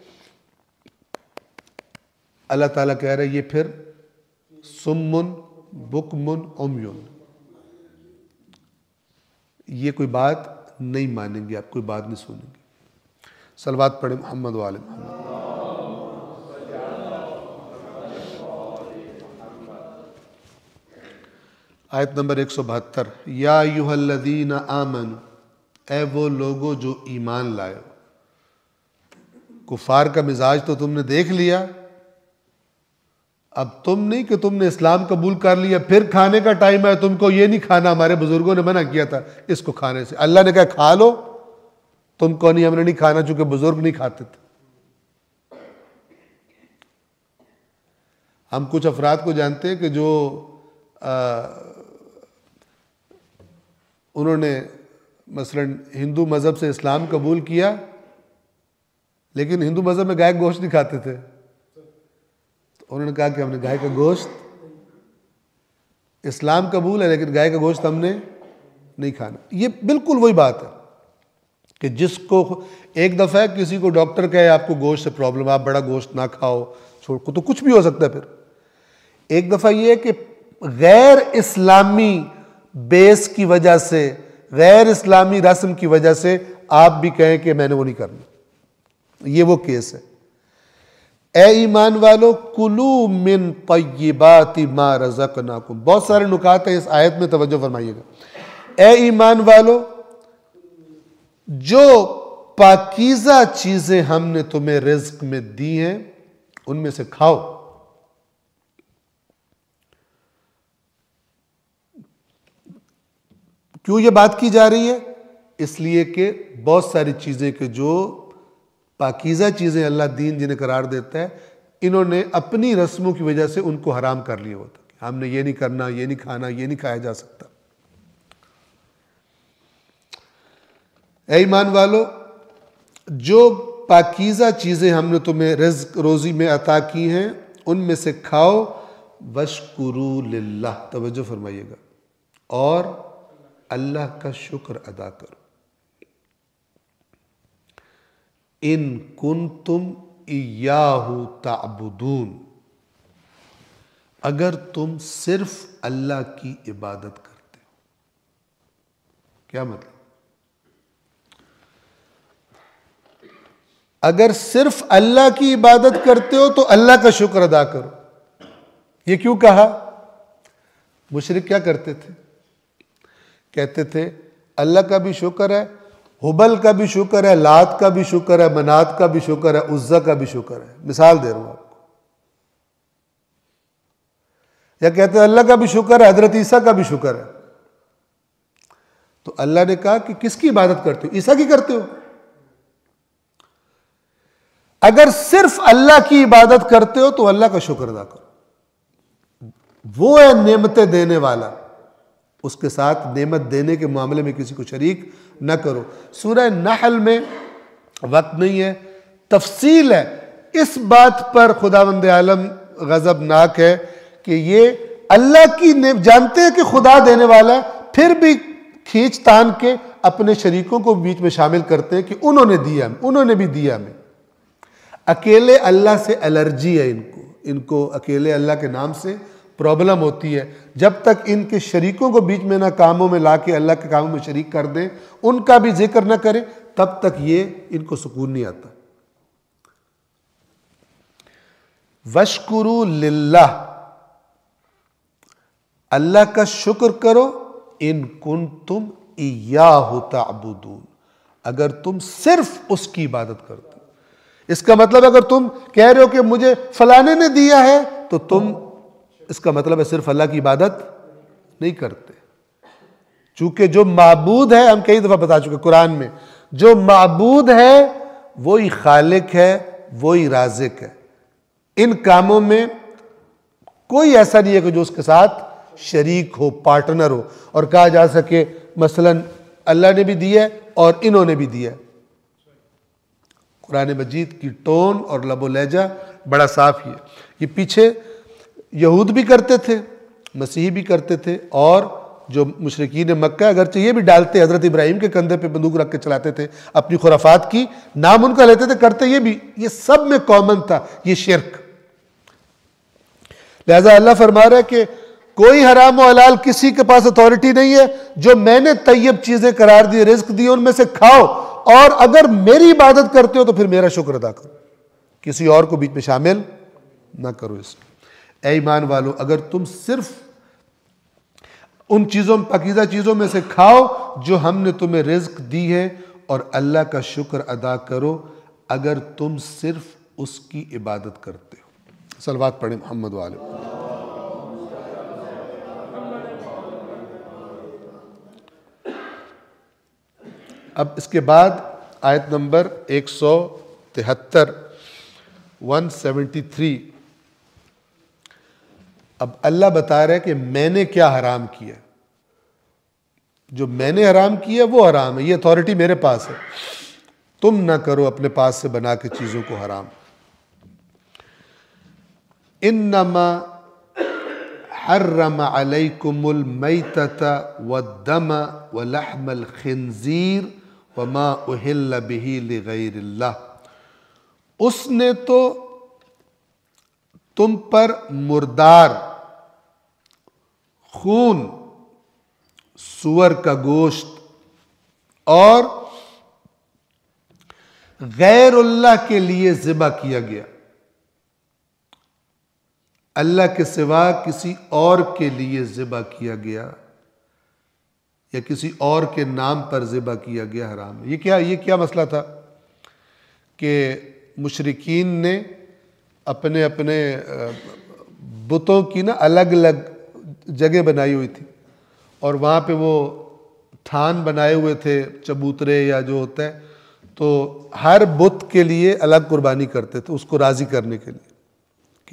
अल्लाह ताला कह रहे ये फिर सुमन बुकमन उमयुन ये कोई बात नहीं मानेंगे आप कोई बात नहीं सुनेंगे सलवात पढ़े मोहम्मद वाले मोहम्मद आयत नंबर एक सौ बहत्तर या यूहल्लदीन आमन ए वो लोगो जो ईमान लाए कुफार का मिजाज तो तुमने देख लिया अब तुम नहीं कि तुमने इस्लाम कबूल कर लिया फिर खाने का टाइम है तुमको ये नहीं खाना हमारे बुजुर्गों ने मना किया था इसको खाने से अल्लाह ने कहा खा लो तुमको नहीं हमने नहीं खाना चूंकि बुजुर्ग नहीं खाते थे हम कुछ अफराद को जानते हैं कि जो आ, उन्होंने मसलन हिंदू मज़हब से इस्लाम कबूल किया लेकिन हिंदू मज़हब में गाय का गोश्त नहीं खाते थे तो उन्होंने कहा कि हमने गाय का गोश्त इस्लाम कबूल है लेकिन गाय का गोश्त हमने नहीं खाना ये बिल्कुल वही बात है कि जिसको एक दफ़ा किसी को डॉक्टर कहे आपको गोश्त से प्रॉब्लम आप बड़ा गोश्त ना खाओ छोड़ तो कुछ भी हो सकता है फिर एक दफ़ा ये है कि गैर इस्लामी बेस की वजह से गैर इस्लामी रस्म की वजह से आप भी कहें कि मैंने वो नहीं करना ये वो केस है ए ईमान वालों कुलू मिन तयबात मा रजक नाकुम बहुत सारे नुकात हैं इस आयत में तवज्जो फरमाइएगा ए ईमान वालों जो पाकिज़ा चीज़ें हमने तुम्हें रिज्क में दी हैं उनमें से खाओ क्यों ये बात की जा रही है इसलिए कि बहुत सारी चीज़ें के जो पाकिज़ा चीज़ें अल्लाह दीन जिन्हें करार देता है इन्होंने अपनी रस्मों की वजह से उनको हराम कर लिया होता हमने ये नहीं करना ये नहीं खाना ये नहीं खाया जा सकता ईमान वालो जो पाकिज़ा चीज़ें हमने तुम्हें रज रोज़ी में अता की हैं उनमें से खाओ वशकुरु लाह तोज्जो फरमाइएगा और अल्लाह का शुक्र अदा करो इन कुन तुम याहू ताबुदून अगर तुम सिर्फ अल्लाह की इबादत करते हो क्या मतलब अगर सिर्फ अल्लाह की इबादत करते हो तो अल्लाह का शुक्र अदा करो ये क्यों कहा मुशरक क्या करते थे कहते थे अल्लाह का भी शुक्र है हुबल का भी शुक्र है लात का भी शुक्र है मनात का भी शुक्र है उज्जा का भी शुक्र है मिसाल दे रहा हूं आपको या कहते हैं अल्लाह का भी शुक्र है हजरत ईसा का भी शुक्र है तो अल्लाह ने कहा कि किसकी इबादत करते हो ईसा की करते हो अगर सिर्फ अल्लाह की इबादत करते हो तो अल्लाह का शुक्र अदा करो वो है नेमतें देने वाला उसके साथ नेमत देने के मामले में किसी को शरीक न करो सूर्य नहल में वक्त नहीं है तफसील है इस बात पर बंद आलम गज़बनाक है कि ये अल्लाह की जानते हैं कि खुदा देने वाला है फिर भी खींच तान के अपने शरीकों को बीच में शामिल करते हैं कि उन्होंने दिया हमें उन्होंने भी दिया हमें अकेले अल्लाह से एलर्जी है इनको इनको अकेले अल्लाह के नाम से प्रॉब्लम होती है जब तक इनके शरीकों को बीच में ना कामों में ला के अल्लाह के कामों में शरीक कर दें उनका भी जिक्र ना करें तब तक ये इनको सुकून नहीं आता वशकुरु लिल्लाह अल्लाह का शुक्र करो इन कुन तुम या होता अबूदून अगर तुम सिर्फ उसकी इबादत करते इसका मतलब अगर तुम कह रहे हो कि मुझे फलाने ने दिया है तो तुम इसका मतलब है सिर्फ अल्लाह की इबादत नहीं करते चूंकि जो मबूद है हम कई दफ़ा बता चुके कुरान में जो मबूद है वो ही खालिक है वो ही राजिक है इन कामों में कोई ऐसा नहीं है कि जो उसके साथ शरीक हो पार्टनर हो और कहा जा सके मसलन अल्लाह ने भी दिया और इन्होंने भी दिया कुरान मजीद की टोन और लबो लहजा बड़ा साफ ही है ये पीछे यहूद भी करते थे मसीही भी करते थे और जो मशरकिन मक्का अगरचे ये भी डालते हज़रत इब्राहिम के कंधे पे बंदूक रख के चलाते थे अपनी खुराफात की नाम उनका लेते थे करते ये भी ये सब में कॉमन था ये शिरक लिहाजा अल्लाह फरमा रहा है कि कोई हराम हलाल किसी के पास अथॉरिटी नहीं है जो मैंने तयब चीज़ें करार दी रिस्क दिए उनमें से खाओ और अगर मेरी इबादत करते हो तो फिर मेरा शुक्र अदा करो किसी और को बीच में शामिल ना करो इसमें ए ईमान वालों अगर तुम सिर्फ उन चीज़ों पकीज़ा चीज़ों में से खाओ जो हमने तुम्हें रिज्क दी है और अल्लाह का शुक्र अदा करो अगर तुम सिर्फ उसकी इबादत करते हो सलवात पढ़े मोहम्मद वाले अब इसके बाद आयत नंबर एक सौ तिहत्तर वन सेवेंटी थ्री अब अल्लाह बता रहे हैं कि मैंने क्या हराम किया जो मैंने हराम किया वो हराम है ये अथॉरिटी मेरे पास है तुम ना करो अपने पास से बना के चीज़ों को हराम इन नमा हर्रम मई तथा व दम व लहमल खिंजीर व मा उहिल्ल उसने तो तुम पर मुर्दार खून सुअर का गोश्त और गैर अल्लाह के लिए ज़िबा किया गया अल्लाह के सिवा किसी और के लिए ज़िबा किया गया या किसी और के नाम पर ज़िबा किया गया हराम ये क्या ये क्या मसला था कि मुशरकिन ने अपने अपने बुतों की ना अलग अलग जगह बनाई हुई थी और वहाँ पे वो ठान बनाए हुए थे चबूतरे या जो होते हैं तो हर बुत के लिए अलग कुर्बानी करते थे उसको राज़ी करने के लिए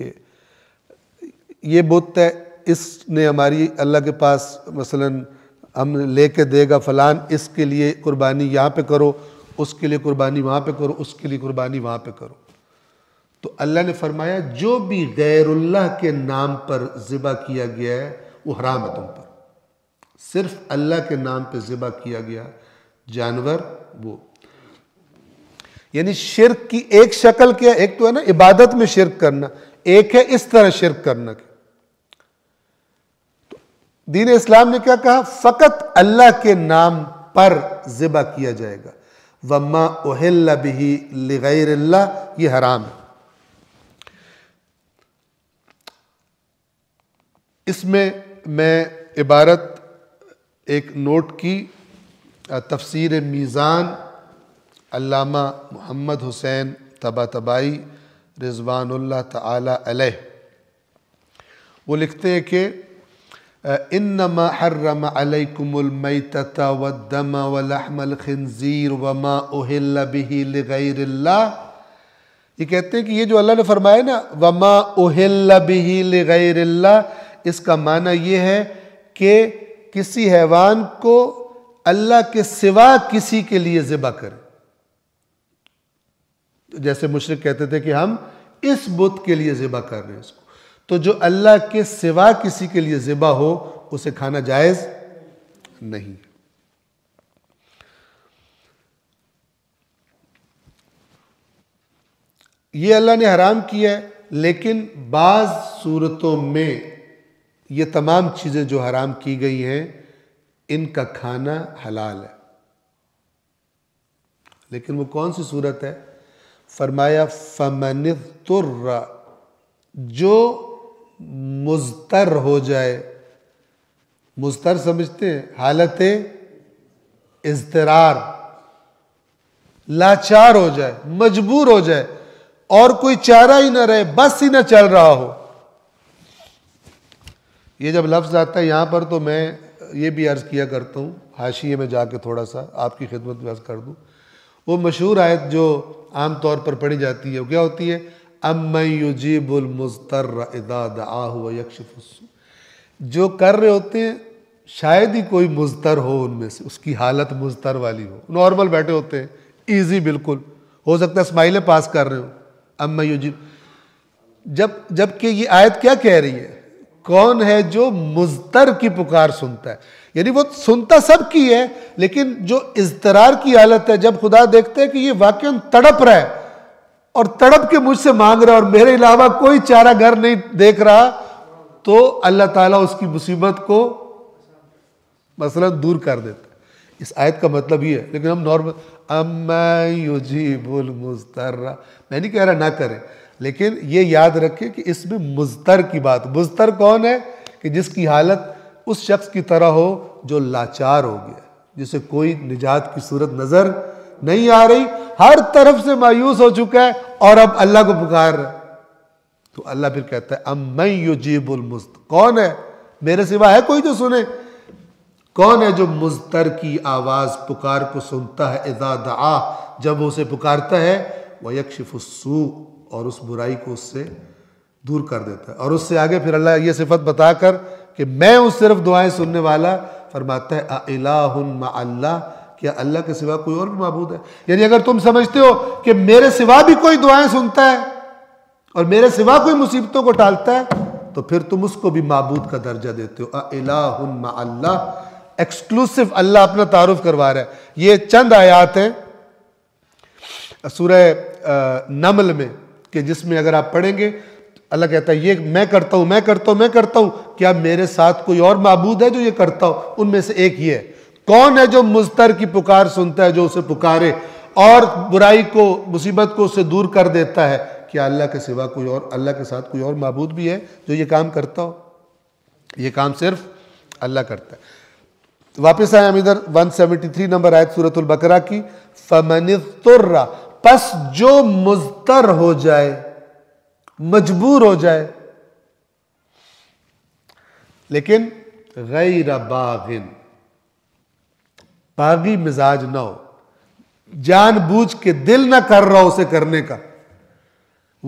कि ये बुत है इसने हमारी अल्लाह के पास मसलन हम लेके देगा फलान इसके लिए कुर्बानी यहाँ पे करो उसके लिए कुर्बानी वहाँ पे करो उसके लिए कुर्बानी वहाँ पे करो तो अल्लाह ने फरमाया जो भी गैरुल्लाह के नाम पर ज़िबा किया गया है वो हराम है तुम पर सिर्फ अल्लाह के नाम पर ज़िबा किया गया जानवर वो यानी शिरक की एक शक्ल क्या एक तो है ना इबादत में शिरक करना एक है इस तरह शिरक करना तो दीन इस्लाम ने क्या कहा फ़कत अल्लाह के नाम पर ज़िबा किया जाएगा वमा ओहल्ला बिही लगैर ये हराम है इसमें मैं इबारत एक नोट की तफसीर मीज़ान अल्लामा मोहम्मद हुसैन तबा तबाई रिजवानल्ला तलह वो लिखते हैं कि इन नमा हर्रम अलकुमलमता वदम वलहमलखनज़ीर वमा ओहिल्ला ये कहते हैं कि ये जो अल्लाह ने फरमाया ना वमा ओहिल्ला इसका माना यह है कि किसी हैवान को अल्लाह के सिवा किसी के लिए ज़िबा करें तो जैसे मुशरक कहते थे कि हम इस बुत के लिए ज़िबा कर रहे हैं इसको तो जो अल्लाह के सिवा किसी के लिए ज़िबा हो उसे खाना जायज़ नहीं ये अल्लाह ने हराम किया है लेकिन बाज़ सूरतों में ये तमाम चीज़ें जो हराम की गई हैं इनका खाना हलाल है लेकिन वो कौन सी सूरत है फरमाया फमन जो मुस्तर हो जाए मुस्तर समझते हैं हालत इजतरार लाचार हो जाए मजबूर हो जाए और कोई चारा ही ना रहे बस ही ना चल रहा हो ये जब लफ्ज़ आता है यहाँ पर तो मैं ये भी अर्ज़ किया करता हूँ हाशिए में जाके थोड़ा सा आपकी खिदमत में अर्ज़ कर दूँ वो मशहूर आयत जो आम तौर पर पढ़ी जाती है वो क्या होती है अमयजीबुलमस्तर इदादाह यकशफ़ु जो कर रहे होते हैं शायद ही कोई मुजतर हो उनमें से उसकी हालत मुजतर वाली हो नॉर्मल बैठे होते हैं ईजी बिल्कुल हो सकता है स्माइलें पास कर रहे हो युजीब जब जबकि ये आयत क्या कह रही है कौन है जो मुजतर की पुकार सुनता है यानी वो सुनता सब की है लेकिन जो इजतरार की हालत है जब खुदा देखते हैं कि ये वाक्य तड़प रहा है और तड़प के मुझसे मांग रहा है और मेरे अलावा कोई चारा घर नहीं देख रहा तो अल्लाह ताला उसकी मुसीबत को मसलन दूर कर देता है इस आयत का मतलब ये है लेकिन हम नॉर्मल अम्मा मैं नहीं कह रहा ना करें लेकिन ये याद रखें कि इसमें मुजतर की बात मुजतर कौन है कि जिसकी हालत उस शख्स की तरह हो जो लाचार हो गया जिसे कोई निजात की सूरत नज़र नहीं आ रही हर तरफ से मायूस हो चुका है और अब अल्लाह को पुकार रहा तो अल्लाह फिर कहता है अम्मई युजीबुल मुस्त कौन है मेरे सिवा है कोई जो सुने कौन है जो मुस्तर की आवाज़ पुकार को सुनता है इजाद आ जब उसे पुकारता है वह यकशिफसू और उस बुराई को उससे दूर कर देता है और उससे आगे फिर अल्लाह ये सिफत बताकर कि मैं उस सिर्फ दुआएं सुनने वाला फरमाता है अल्लाह क्या अल्लाह के सिवा कोई और भी मबूद है यानी अगर तुम समझते हो कि मेरे सिवा भी कोई दुआएं सुनता है और मेरे सिवा कोई मुसीबतों को टालता है तो फिर तुम उसको भी मबूद का दर्जा देते हो अल्लाह एक्सक्लूसिव अल्लाह अपना तारुफ करवा रहा है ये चंद आयात हैं सूर नमल में कि जिसमें अगर आप पढ़ेंगे अल्लाह कहता है ये मैं करता हूँ मैं करता हूँ मैं करता हूँ क्या मेरे साथ कोई और मबूद है जो ये करता हो उनमें से एक ही है कौन है जो मुस्तर की पुकार सुनता है जो उसे पुकारे और बुराई को मुसीबत को उससे दूर कर देता है क्या अल्लाह के सिवा कोई और अल्लाह के साथ कोई और मबूद भी है जो ये काम करता हो ये काम सिर्फ अल्लाह करता है वापस आए हम इधर 173 नंबर आयत सूरतुल बकरा की फमन पस जो मुजतर हो जाए मजबूर हो जाए लेकिन गैर बागिन बागी मिजाज ना हो जान बूझ के दिल ना कर रहा हो उसे करने का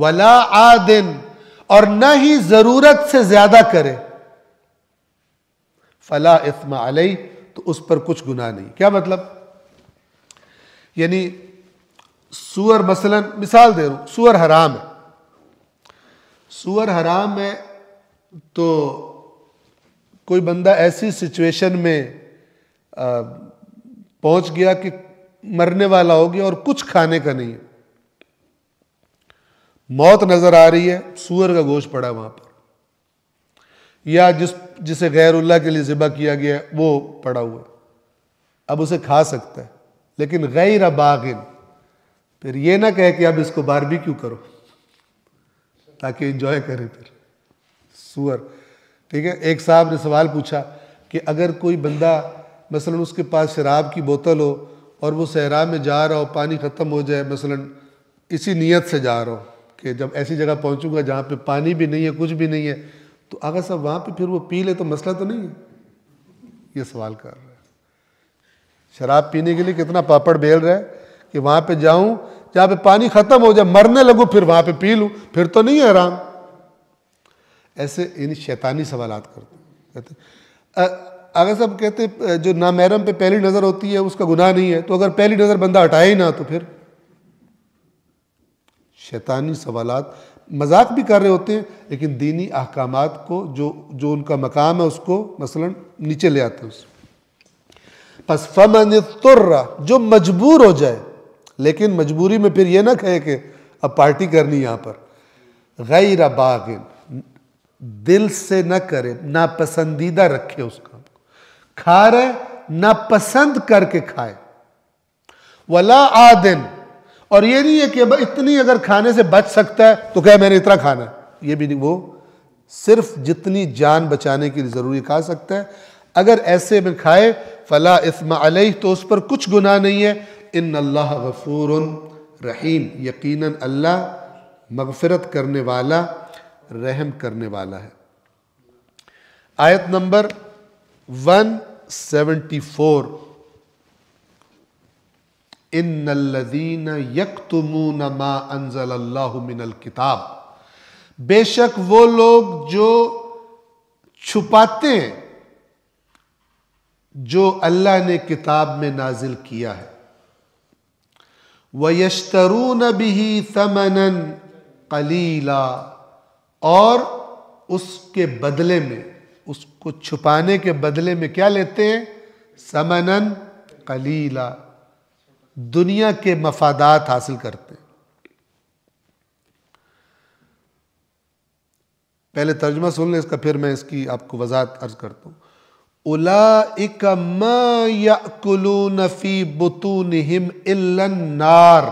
वला आदिन और ना ही जरूरत से ज्यादा करे फला इसमा अलई तो उस पर कुछ गुनाह नहीं क्या मतलब यानी सुअर मसलन मिसाल दे रहा हूँ सुअर हराम है सुअर हराम है तो कोई बंदा ऐसी सिचुएशन में आ, पहुंच गया कि मरने वाला हो गया और कुछ खाने का नहीं है मौत नज़र आ रही है सुअर का गोश्त पड़ा वहां पर या जिस जिसे गैरुल्ला के लिए ज़िबा किया गया वो पड़ा हुआ अब उसे खा सकता है लेकिन गैर बागिन फिर ये ना कहे कि अब इसको बारबी क्यों करो ताकि इंजॉय करे फिर सुअर ठीक है एक साहब ने सवाल पूछा कि अगर कोई बंदा मसलन उसके पास शराब की बोतल हो और वो सहरा में जा रहा हो पानी ख़त्म हो जाए मसलन इसी नीयत से जा रहा हो कि जब ऐसी जगह पहुंचूंगा जहाँ पे पानी भी नहीं है कुछ भी नहीं है तो अगर साहब वहाँ पे फिर वो पी ले तो मसला तो नहीं है ये सवाल कर रहा है शराब पीने के लिए कितना पापड़ बेल रहा है कि वहां पे जाऊं जहां पे पानी ख़त्म हो जाए मरने लगू फिर वहां पे पी लू फिर तो नहीं है आराम ऐसे इन शैतानी सवाल करते कहते अगर सब कहते जो नामहरम पे पहली नज़र होती है उसका गुनाह नहीं है तो अगर पहली नज़र बंदा हटाए ही ना तो फिर शैतानी सवाल मजाक भी कर रहे होते हैं लेकिन दीनी अहकाम को जो जो उनका मकाम है उसको मसलन नीचे ले आते हैं उस बस फमन तुर्रा जो मजबूर हो जाए लेकिन मजबूरी में फिर ये ना कहे कि अब पार्टी करनी यहाँ पर गैर बागिन दिल से ना करे ना पसंदीदा रखे उस काम को खा रहे ना पसंद करके खाए वला आदिन और ये नहीं है कि अब इतनी अगर खाने से बच सकता है तो कहे मैंने इतना खाना है ये भी नहीं वो सिर्फ जितनी जान बचाने के लिए ज़रूरी खा सकता है अगर ऐसे में खाए फला इसमा अलह तो उस पर कुछ गुनाह नहीं है इन अल्लाह गफूर रहीम यकीन अल्लाह मगफरत करने वाला रहम करने वाला है आयत नंबर 174 इन लदीन यकतमून मा अनजल अल्लाह मिनल किताब बेशक वो लोग जो छुपाते हैं जो अल्लाह ने किताब में नाजिल किया है वयशतरून भी समनन कलीला और उसके बदले में उसको छुपाने के बदले में क्या लेते हैं समनन कलीला दुनिया के मफादात हासिल करते हैं पहले तर्जमा सुन लें इसका फिर मैं इसकी आपको वजाहत अर्ज करता हूँ उलाफी बुतून नार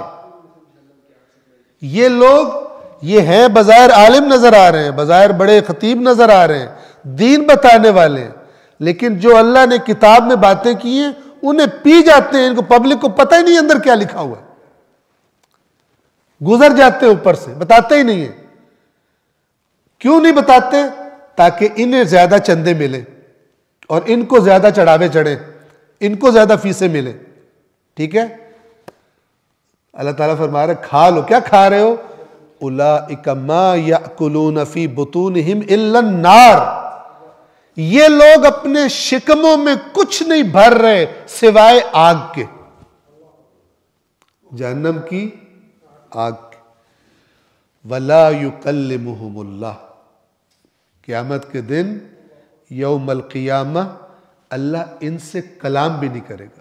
ये लोग ये हैं बाजार आलिम नजर आ रहे हैं बाजार बड़े खतीब नजर आ रहे हैं दीन बताने वाले लेकिन जो अल्लाह ने किताब में बातें की हैं उन्हें पी जाते हैं इनको पब्लिक को पता ही नहीं अंदर क्या लिखा हुआ है गुजर जाते हैं ऊपर से बताते ही नहीं है क्यों नहीं बताते ताकि इन्हें ज्यादा चंदे मिले और इनको ज़्यादा चढ़ावे चढ़े इनको ज़्यादा फीसें मिले ठीक है अल्लाह ताला फरमा रहे खा लो क्या खा रहे हो उला इकमा या फी बतून हिम नार ये लोग अपने शिकमों में कुछ नहीं भर रहे सिवाय आग के जहन्नम की आग वला युकल्लिमुहुमुल्लाह क्यामत के दिन यौमल क़ियामा अल्लाह इनसे कलाम भी नहीं करेगा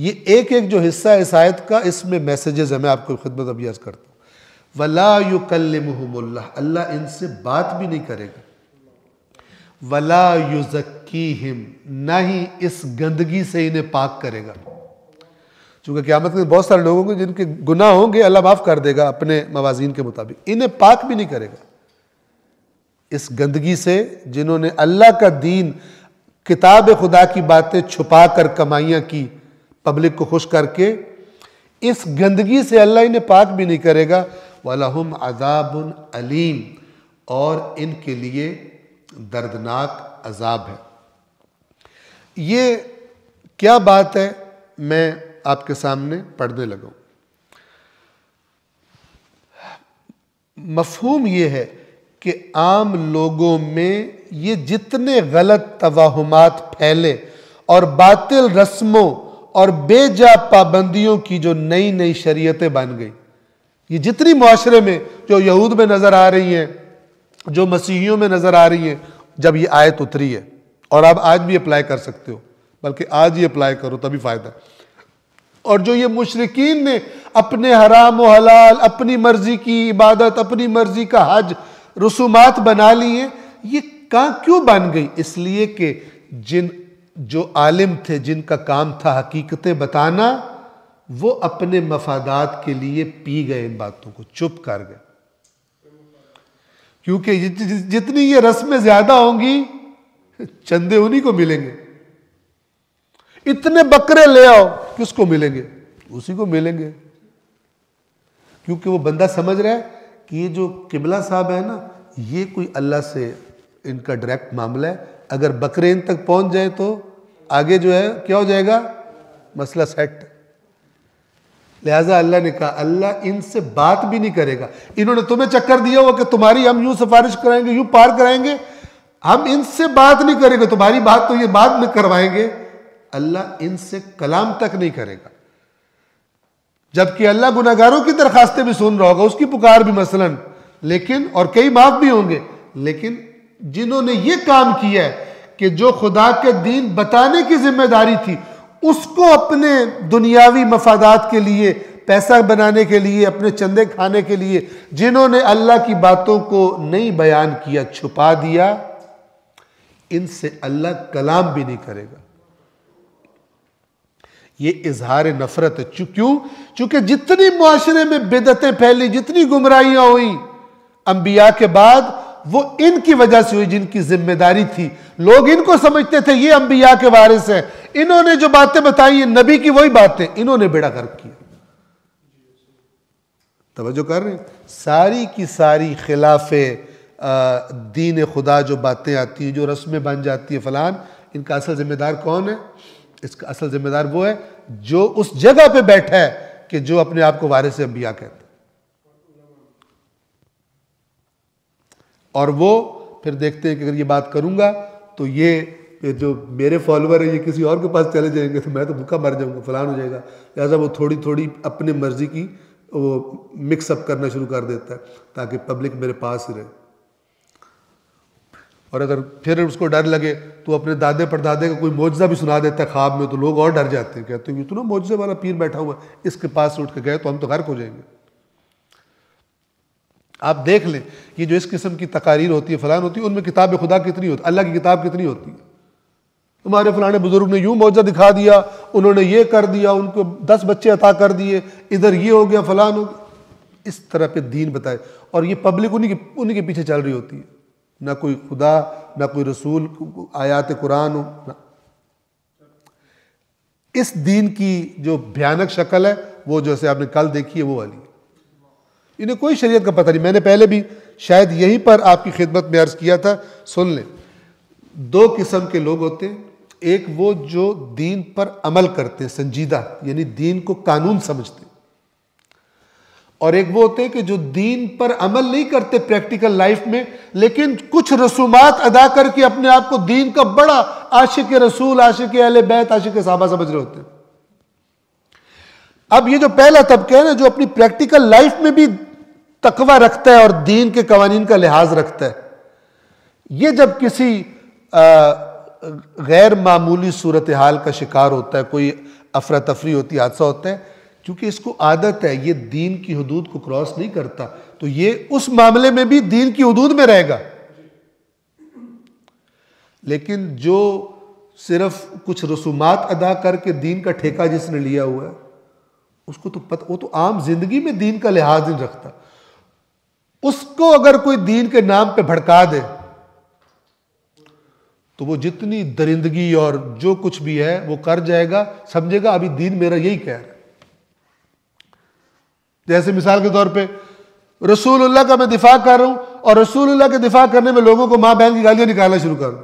ये एक एक जो हिस्सा है इस आयत का इसमें मैसेजेस है मैं आपको खिदमत अभ्यास करता हूँ वला युकल्लमहुमुल्लाह अल्लाह इनसे बात भी नहीं करेगा वला युजक्कीहिम ना ही इस गंदगी से इन्हें पाक करेगा चूंकि क्यामत में बहुत सारे लोग होंगे जिनके गुनाह होंगे अल्लाह माफ़ कर देगा अपने मवाजीन के मुताबिक इन्हें पाक भी नहीं करेगा इस गंदगी से जिन्होंने अल्लाह का दीन किताब खुदा की बातें छुपा कर कमाइयाँ की पब्लिक को खुश करके इस गंदगी से अल्लाह इन्हें पाक भी नहीं करेगा वालम अजाबन अलीम और इनके लिए दर्दनाक अजाब है ये क्या बात है मैं आपके सामने पढ़ने लगा मफहूम ये है कि आम लोगों में ये जितने गलत तवाहमात फैले और बातिल रस्मों और बेजा पाबंदियों की जो नई नई शरीयतें बन गई ये जितनी माशरे में जो यहूद में नज़र आ रही हैं जो मसीहियों में नज़र आ रही हैं जब ये आयत उतरी है और आप आज भी अप्लाई कर सकते हो बल्कि आज ही अप्लाई करो तभी फ़ायदा और जो ये मुशरकिन ने अपने हराम हलाल अपनी मर्जी की इबादत अपनी मर्जी का हज रसूमात बना लिए ये कहाँ क्यों बन गई इसलिए कि जिन जो आलिम थे जिनका काम था हकीकतें बताना वो अपने मफादात के लिए पी गए इन बातों को चुप कर गए क्योंकि जितनी ये रस्में ज्यादा होंगी चंदे उन्हीं को मिलेंगे इतने बकरे ले आओ किसको मिलेंगे उसी को मिलेंगे क्योंकि वो बंदा समझ रहा है कि ये जो किबला साहब है ना ये कोई अल्लाह से इनका डायरेक्ट मामला है अगर बकरेन तक पहुंच जाए तो आगे जो है क्या हो जाएगा मसला सेट लिहाजा अल्लाह ने कहा अल्लाह इनसे बात भी नहीं करेगा इन्होंने तुम्हें चक्कर दिया हुआ कि तुम्हारी हम यूं सिफारिश कराएंगे यूं पार कराएंगे हम इनसे बात नहीं करेंगे तुम्हारी बात तो ये बाद में करवाएंगे अल्लाह इनसे कलाम तक नहीं करेगा जबकि अल्लाह गुनागारों की दरखास्तें भी सुन रहा होगा उसकी पुकार भी मसलन लेकिन और कई माफ भी होंगे लेकिन जिन्होंने ये काम किया है कि जो खुदा के दीन बताने की जिम्मेदारी थी उसको अपने दुनियावी मफादात के लिए पैसा बनाने के लिए अपने चंदे खाने के लिए जिन्होंने अल्लाह की बातों को नहीं बयान किया छुपा दिया इनसे अल्लाह कलाम भी नहीं करेगा ये इजहार नफरत है क्यों चूंकि जितनी माशरे में बेदतें फैली जितनी गुमराहियां हुई अंबिया के बाद वो इनकी वजह से हुई जिनकी जिम्मेदारी थी लोग इनको समझते थे ये अंबिया के वारिस हैं इन्होंने जो बातें बताई है नबी की वही बातें इन्होंने बेड़ा गर्क किया तो कर रहे हैं सारी की सारी खिलाफ दीन खुदा जो बातें आती हैं जो रस्में बन जाती है फलान इनका असल जिम्मेदार कौन है इसका असल जिम्मेदार वो है जो उस जगह पे बैठा है कि जो अपने आप को वारिस अंबिया कहते और वो फिर देखते हैं कि अगर ये बात करूंगा तो ये जो मेरे फॉलोअर हैं ये किसी और के पास चले जाएंगे तो मैं तो भूखा मर जाऊंगा फलान हो जाएगा लिहाजा वो थोड़ी थोड़ी अपनी मर्ज़ी की वो मिक्सअप करना शुरू कर देता है ताकि पब्लिक मेरे पास ही रहे और अगर फिर उसको डर लगे तो अपने दादे परदादे का कोई मुआवजा भी सुना देता है ख्वाब में तो लोग और डर जाते हैं कहते हैं इतना तो ना मुआवजे वाला पीर बैठा हुआ इसके पास उठ के गए तो हम तो गर्क हो जाएंगे आप देख लें कि जो इस किस्म की तकारीर होती है फलान होती है उनमें किताब खुदा कितनी होती अल्लाह की किताब कितनी होती है तुम्हारे फलाने बुजुर्ग ने यूँ मौजा दिखा दिया उन्होंने ये कर दिया उनको दस बच्चे अता कर दिए इधर ये हो गया फलान हो गया इस तरह पे दीन बताए और ये पब्लिक उन्हीं के उन्हीं के पीछे चल रही होती है ना कोई खुदा ना कोई रसूल आयात कुरान हो इस दीन की जो भयानक शक्ल है वो जैसे आपने कल देखी है वो वाली इन्हें कोई शरीयत का पता नहीं मैंने पहले भी शायद यहीं पर आपकी खिदमत में अर्ज़ किया था सुन लें दो किस्म के लोग होते हैं एक वो जो दीन पर अमल करते हैं संजीदा यानी दीन को कानून समझते हैं और एक वो होते हैं कि जो दीन पर अमल नहीं करते प्रैक्टिकल लाइफ में लेकिन कुछ रसूमात अदा करके अपने आप को दीन का बड़ा आशिक रसूल आशिक अल बैत आशिक साहबा समझ रहे होते हैं अब ये जो पहला तबका है ना जो अपनी प्रैक्टिकल लाइफ में भी तकवा रखता है और दीन के कवानीन का लिहाज रखता है ये जब किसी गैर मामूली सूरत हाल का शिकार होता है कोई अफरा तफरी होती हादसा होता है क्योंकि इसको आदत है ये दीन की हदूद को क्रॉस नहीं करता तो ये उस मामले में भी दीन की हदूद में रहेगा लेकिन जो सिर्फ कुछ रसूमात अदा करके दीन का ठेका जिसने लिया हुआ है उसको तो पता वो तो आम जिंदगी में दीन का लिहाज नहीं रखता उसको अगर कोई दीन के नाम पे भड़का दे तो वो जितनी दरिंदगी और जो कुछ भी है वो कर जाएगा समझेगा अभी दीन मेरा यही कह रहा है जैसे मिसाल के तौर पे रसूलुल्लाह का मैं दिफा कर रहा हूं और रसूलुल्लाह के दिफा करने में लोगों को मां बहन की गालियां निकालना शुरू कर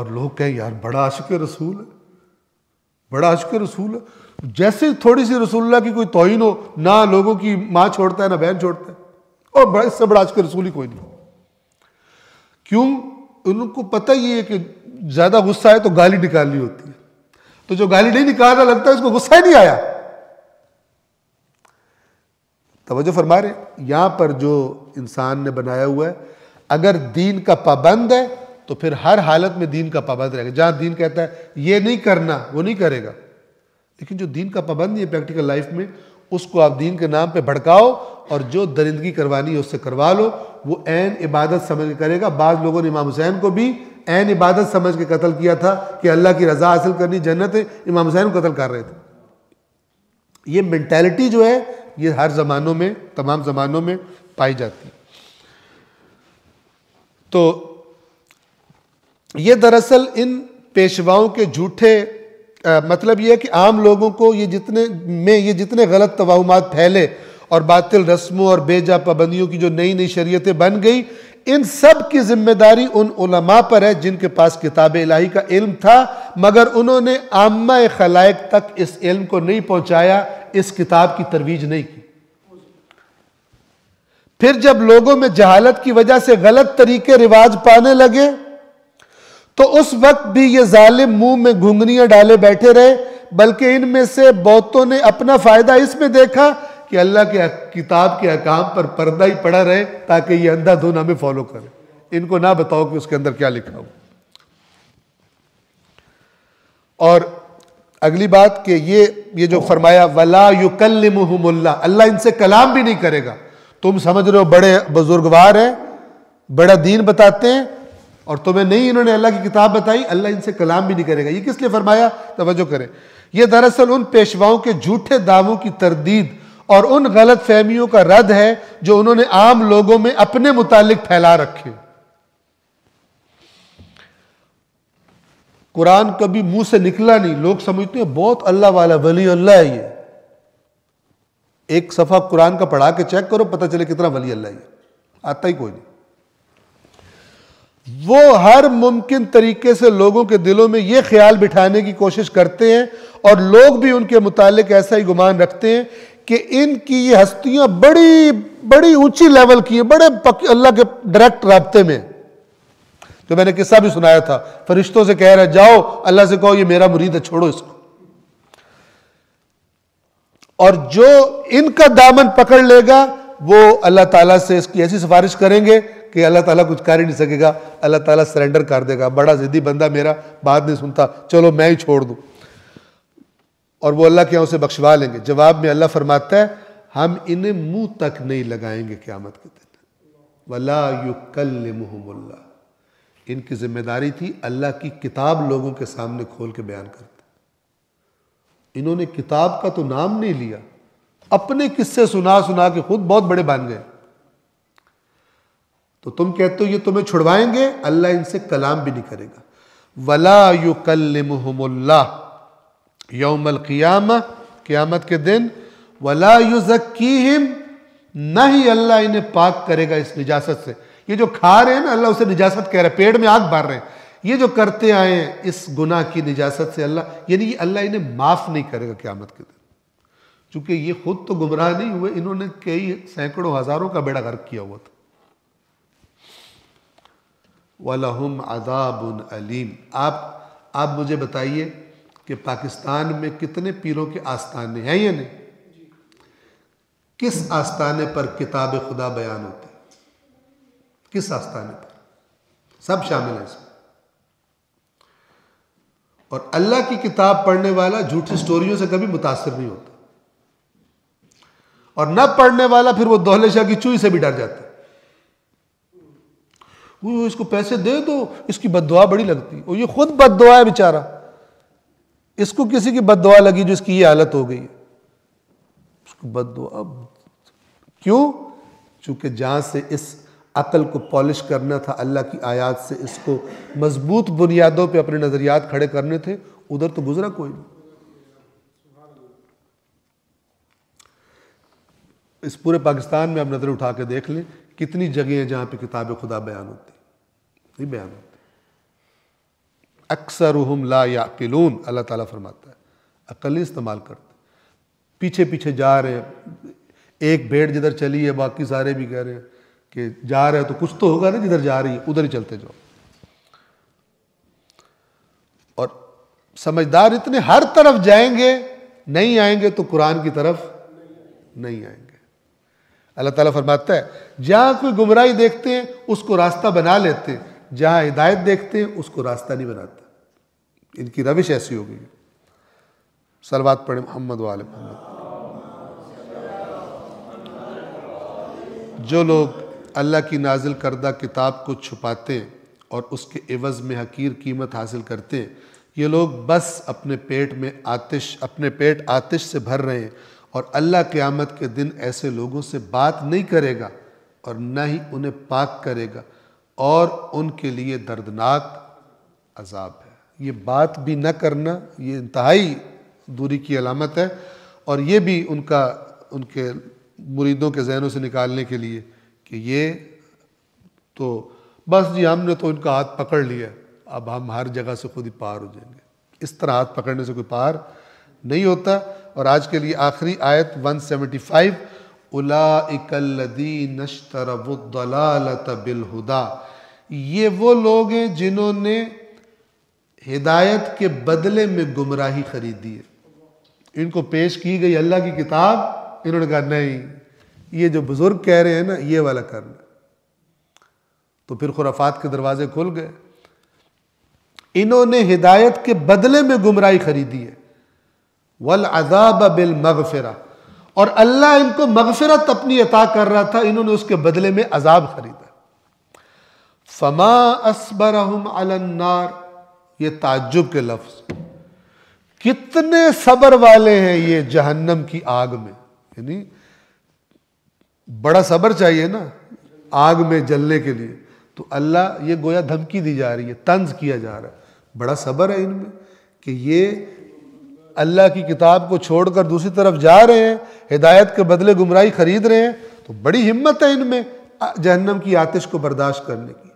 और लोग कहें यार बड़ा अशक रसूल है बड़ा अशक रसूल है जैसे थोड़ी सी रसूलुल्लाह की कोई तोहिन हो ना लोगों की मां छोड़ता है ना बहन छोड़ता है और बड़ा इससे बड़ा अशक रसूल ही कोई नहीं क्यों उनको पता ही है कि ज़्यादा गुस्सा है तो गाली निकालनी होती है तो जो गाली नहीं निकाल रहा लगता है उसको गुस्सा ही नहीं आया तो फरमा रहे यहां पर जो इंसान ने बनाया हुआ है अगर दीन का पाबंद है तो फिर हर हालत में दीन का पाबंद रहेगा जहां दीन कहता है ये नहीं करना वो नहीं करेगा लेकिन जो दीन का पाबंद है प्रैक्टिकल लाइफ में उसको आप दीन के नाम पे भड़काओ और जो दरिंदगी करवानी है उससे करवा लो वो एन इबादत समझ करेगा बाद लोगों ने इमाम हुसैन को भी एन इबादत समझ के कत्ल किया था कि अल्लाह की रज़ा हासिल करनी जन्नत इमाम हुसैन को कत्ल कर रहे थे ये मैंटेलिटी जो है ये हर ज़मानों में तमाम ज़मानों में पाई जाती है तो ये दरअसल इन पेशवाओं के झूठे मतलब ये है कि आम लोगों को ये जितने में ये जितने गलत तवाहमात फैले और बातिल रस्मों और बेजा पाबंदियों की जो नई नई शरीयतें बन गई इन सब की जिम्मेदारी उन उलमा पर है जिनके पास किताब इलाही का इल्म था मगर उन्होंने आमा खलायक तक इस इल्म को नहीं पहुंचाया इस किताब की तरवीज नहीं की फिर जब लोगों में जहालत की वजह से गलत तरीके रिवाज पाने लगे तो उस वक्त भी ये जालिम मुंह में घुंगनियां डाले बैठे रहे बल्कि इनमें से बहुतों ने अपना फायदा इसमें देखा कि अल्लाह के किताब के अकाम पर पर्दा ही पड़ा रहे ताकि ये धुन हमें फॉलो करे इनको ना बताओ कि उसके अंदर क्या लिखा हो और अगली बात कि ये ये जो फरमाया वला युकल्लमहुमुल्ला अल्लाह इनसे कलाम भी नहीं करेगा तुम समझ रहे हो बड़े बुजुर्गवार हैं बड़ा दीन बताते हैं और तुम्हें नहीं इन्होंने अल्लाह की किताब बताई अल्लाह इनसे कलाम भी नहीं करेगा ये किस लिए फरमाया तवज्जो करें यह दरअसल उन पेशवाओं के झूठे दावों की तरदीद और उन गलत फहमियों का रद है जो उन्होंने आम लोगों में अपने मुतालिक फैला रखे कुरान कभी मुंह से निकला नहीं लोग समझते हैं बहुत अल्लाह वाला वली अल्लाह है ये एक सफ़ा कुरान का पढ़ा के चेक करो पता चले कितना वली अल्लाह है आता ही कोई नहीं वो हर मुमकिन तरीके से लोगों के दिलों में ये ख्याल बिठाने की कोशिश करते हैं और लोग भी उनके मुतालिक ऐसा ही गुमान रखते हैं कि इनकी ये हस्तियां बड़ी बड़ी ऊंची लेवल की है बड़े अल्लाह के डायरेक्ट रबते में जो तो मैंने किस्सा भी सुनाया था फरिश्तों से कह रहे जाओ अल्लाह से कहो ये मेरा मुरीद है छोड़ो इसको और जो इनका दामन पकड़ लेगा वो अल्लाह ताला से इसकी ऐसी सिफारिश करेंगे कि अल्लाह ताला कुछ कर ही नहीं सकेगा अल्लाह ताला सरेंडर कर देगा बड़ा ज़िद्दी बंदा मेरा बात नहीं सुनता चलो मैं ही छोड़ दूँ और वो अल्लाह के यहाँ उसे बख्शवा लेंगे जवाब में अल्लाह फरमाता है हम इन्हें मुंह तक नहीं लगाएंगे क्यामत के दिन वला इनकी जिम्मेदारी थी अल्लाह की किताब लोगों के सामने खोल के बयान करते इन्होंने किताब का तो नाम नहीं लिया अपने किस्से सुना सुना के खुद बहुत बड़े बन गए तो तुम कहते हो ये तुम्हें छुड़वाएंगे अल्लाह इनसे कलाम भी नहीं करेगा वला युकल्ला यौमल क़ियाम क़ियामत के दिन वला युज़क्कीहिम ना ही अल्लाह इन्हें पाक करेगा इस निजात से ये जो खा रहे हैं ना अल्लाह उसे निजात कह रहे हैं पेड़ में आग बार रहे हैं ये जो करते आए हैं इस गुना की निजात से अल्लाह यानी अल्लाह इन्हें माफ़ नहीं करेगा क़्यामत के दिन चूंकि ये खुद तो गुमराह नहीं हुए इन्होंने कई सैकड़ों हज़ारों का बेड़ा गर्क किया हुआ था वलहम अदाबन अलीम आप आप मुझे बताइए कि पाकिस्तान में कितने पीरों के आस्थाने हैं या नहीं किस आस्थाने पर किताब खुदा बयान होती है किस आस्थाने पर सब शामिल है इसमें और अल्लाह की किताब पढ़ने वाला झूठी स्टोरियों से कभी मुतासर नहीं होता और न पढ़ने वाला फिर वो दोहले शाह की चूई से भी डर जाता है वो इसको पैसे दे दो इसकी बददुआ बड़ी लगती है और ये खुद बद है बेचारा इसको किसी की बद दुआ लगी जो इसकी ये हालत हो गई उसको बद दुआ क्यों चूंकि जहां से इस अकल को पॉलिश करना था अल्लाह की आयात से इसको मजबूत बुनियादों पे अपने नज़रियात खड़े करने थे उधर तो गुजरा कोई नहीं इस पूरे पाकिस्तान में आप नज़र उठा के देख लें कितनी जगह है जहां पे किताब खुदा बयान होती नहीं बयान होती अक्सर हम ला या पिलून अल्लाह ताला फरमाता है अकल इस्तेमाल करते पीछे पीछे जा रहे हैं एक भेड़ जिधर चली है बाकी सारे भी कह रहे हैं कि जा रहे हो तो कुछ तो होगा ना जिधर जा रही है उधर ही चलते जाओ और समझदार इतने हर तरफ जाएंगे नहीं आएंगे तो कुरान की तरफ नहीं आएंगे अल्लाह ताला फरमाता है जहां कोई गुमराही देखते हैं उसको रास्ता बना लेते हैं जहाँ हिदायत देखते हैं उसको रास्ता नहीं बनाते इनकी रविश ऐसी हो गई सलवात पढ़े मोहम्मद वाल मोहम्मद जो लोग अल्लाह की नाजिल करदा किताब को छुपाते हैं और उसके एवज़ में हकीर कीमत हासिल करते हैं ये लोग बस अपने पेट में आतिश अपने पेट आतिश से भर रहे हैं और अल्लाह आमद के दिन ऐसे लोगों से बात नहीं करेगा और ना ही उन्हें पाक करेगा और उनके लिए दर्दनाक अजाब है ये बात भी न करना ये इंतहाई दूरी की अलामत है और ये भी उनका उनके मुरीदों के जहनों से निकालने के लिए कि ये तो बस जी हमने तो इनका हाथ पकड़ लिया अब हम हर जगह से खुद ही पार हो जाएंगे इस तरह हाथ पकड़ने से कोई पार नहीं होता और आज के लिए आखिरी आयत 175 उलाकल्लदी नशतरबुद्दलालत बिलहुदा ये वो लोग हैं जिन्होंने हिदायत के बदले में गुमराही खरीदी है इनको पेश की गई अल्लाह की किताब इन्होंने कहा नहीं ये जो बुज़ुर्ग कह रहे हैं ना ये वाला करना तो फिर खुराफात के दरवाजे खुल गए इन्होंने हिदायत के बदले में गुमराही खरीदी है वल अजाब बिल मगफरा और अल्लाह इनको मगफरत अपनी अता कर रहा था इन्होंने उसके बदले में अजाब खरीदा फमा असबर अलन्नार ये ताजुब के लफ्ज कितने सबर वाले हैं ये जहन्नम की आग में यानी बड़ा सबर चाहिए ना आग में जलने के लिए तो अल्लाह ये गोया धमकी दी जा रही है तंज किया जा रहा है बड़ा सबर है इनमें कि ये अल्लाह की किताब को छोड़कर दूसरी तरफ जा रहे हैं हिदायत के बदले गुमराही खरीद रहे हैं तो बड़ी हिम्मत है इनमें जहन्नम की आतिश को बर्दाश्त करने की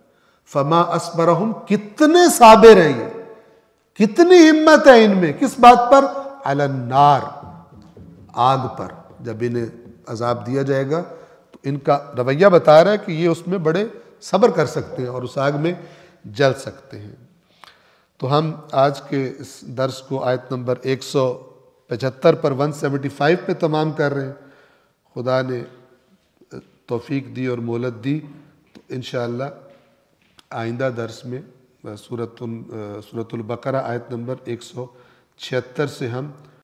फमा असबरहम कितने साबिर हैं ये कितनी हिम्मत है इनमें किस बात पर अलन्नार आग पर जब इन्हें अजाब दिया जाएगा तो इनका रवैया बता रहा है कि ये उसमें बड़े सब्र कर सकते हैं और उस आग में जल सकते हैं तो हम आज के इस दर्स को आयत नंबर 175 पर 175 पे तमाम कर रहे हैं खुदा ने तोफ़ीक दी और मोहलत दी तो इन आइंदा दर्स में सूरत सूरतुल्बकरा आयत नंबर 176 से हम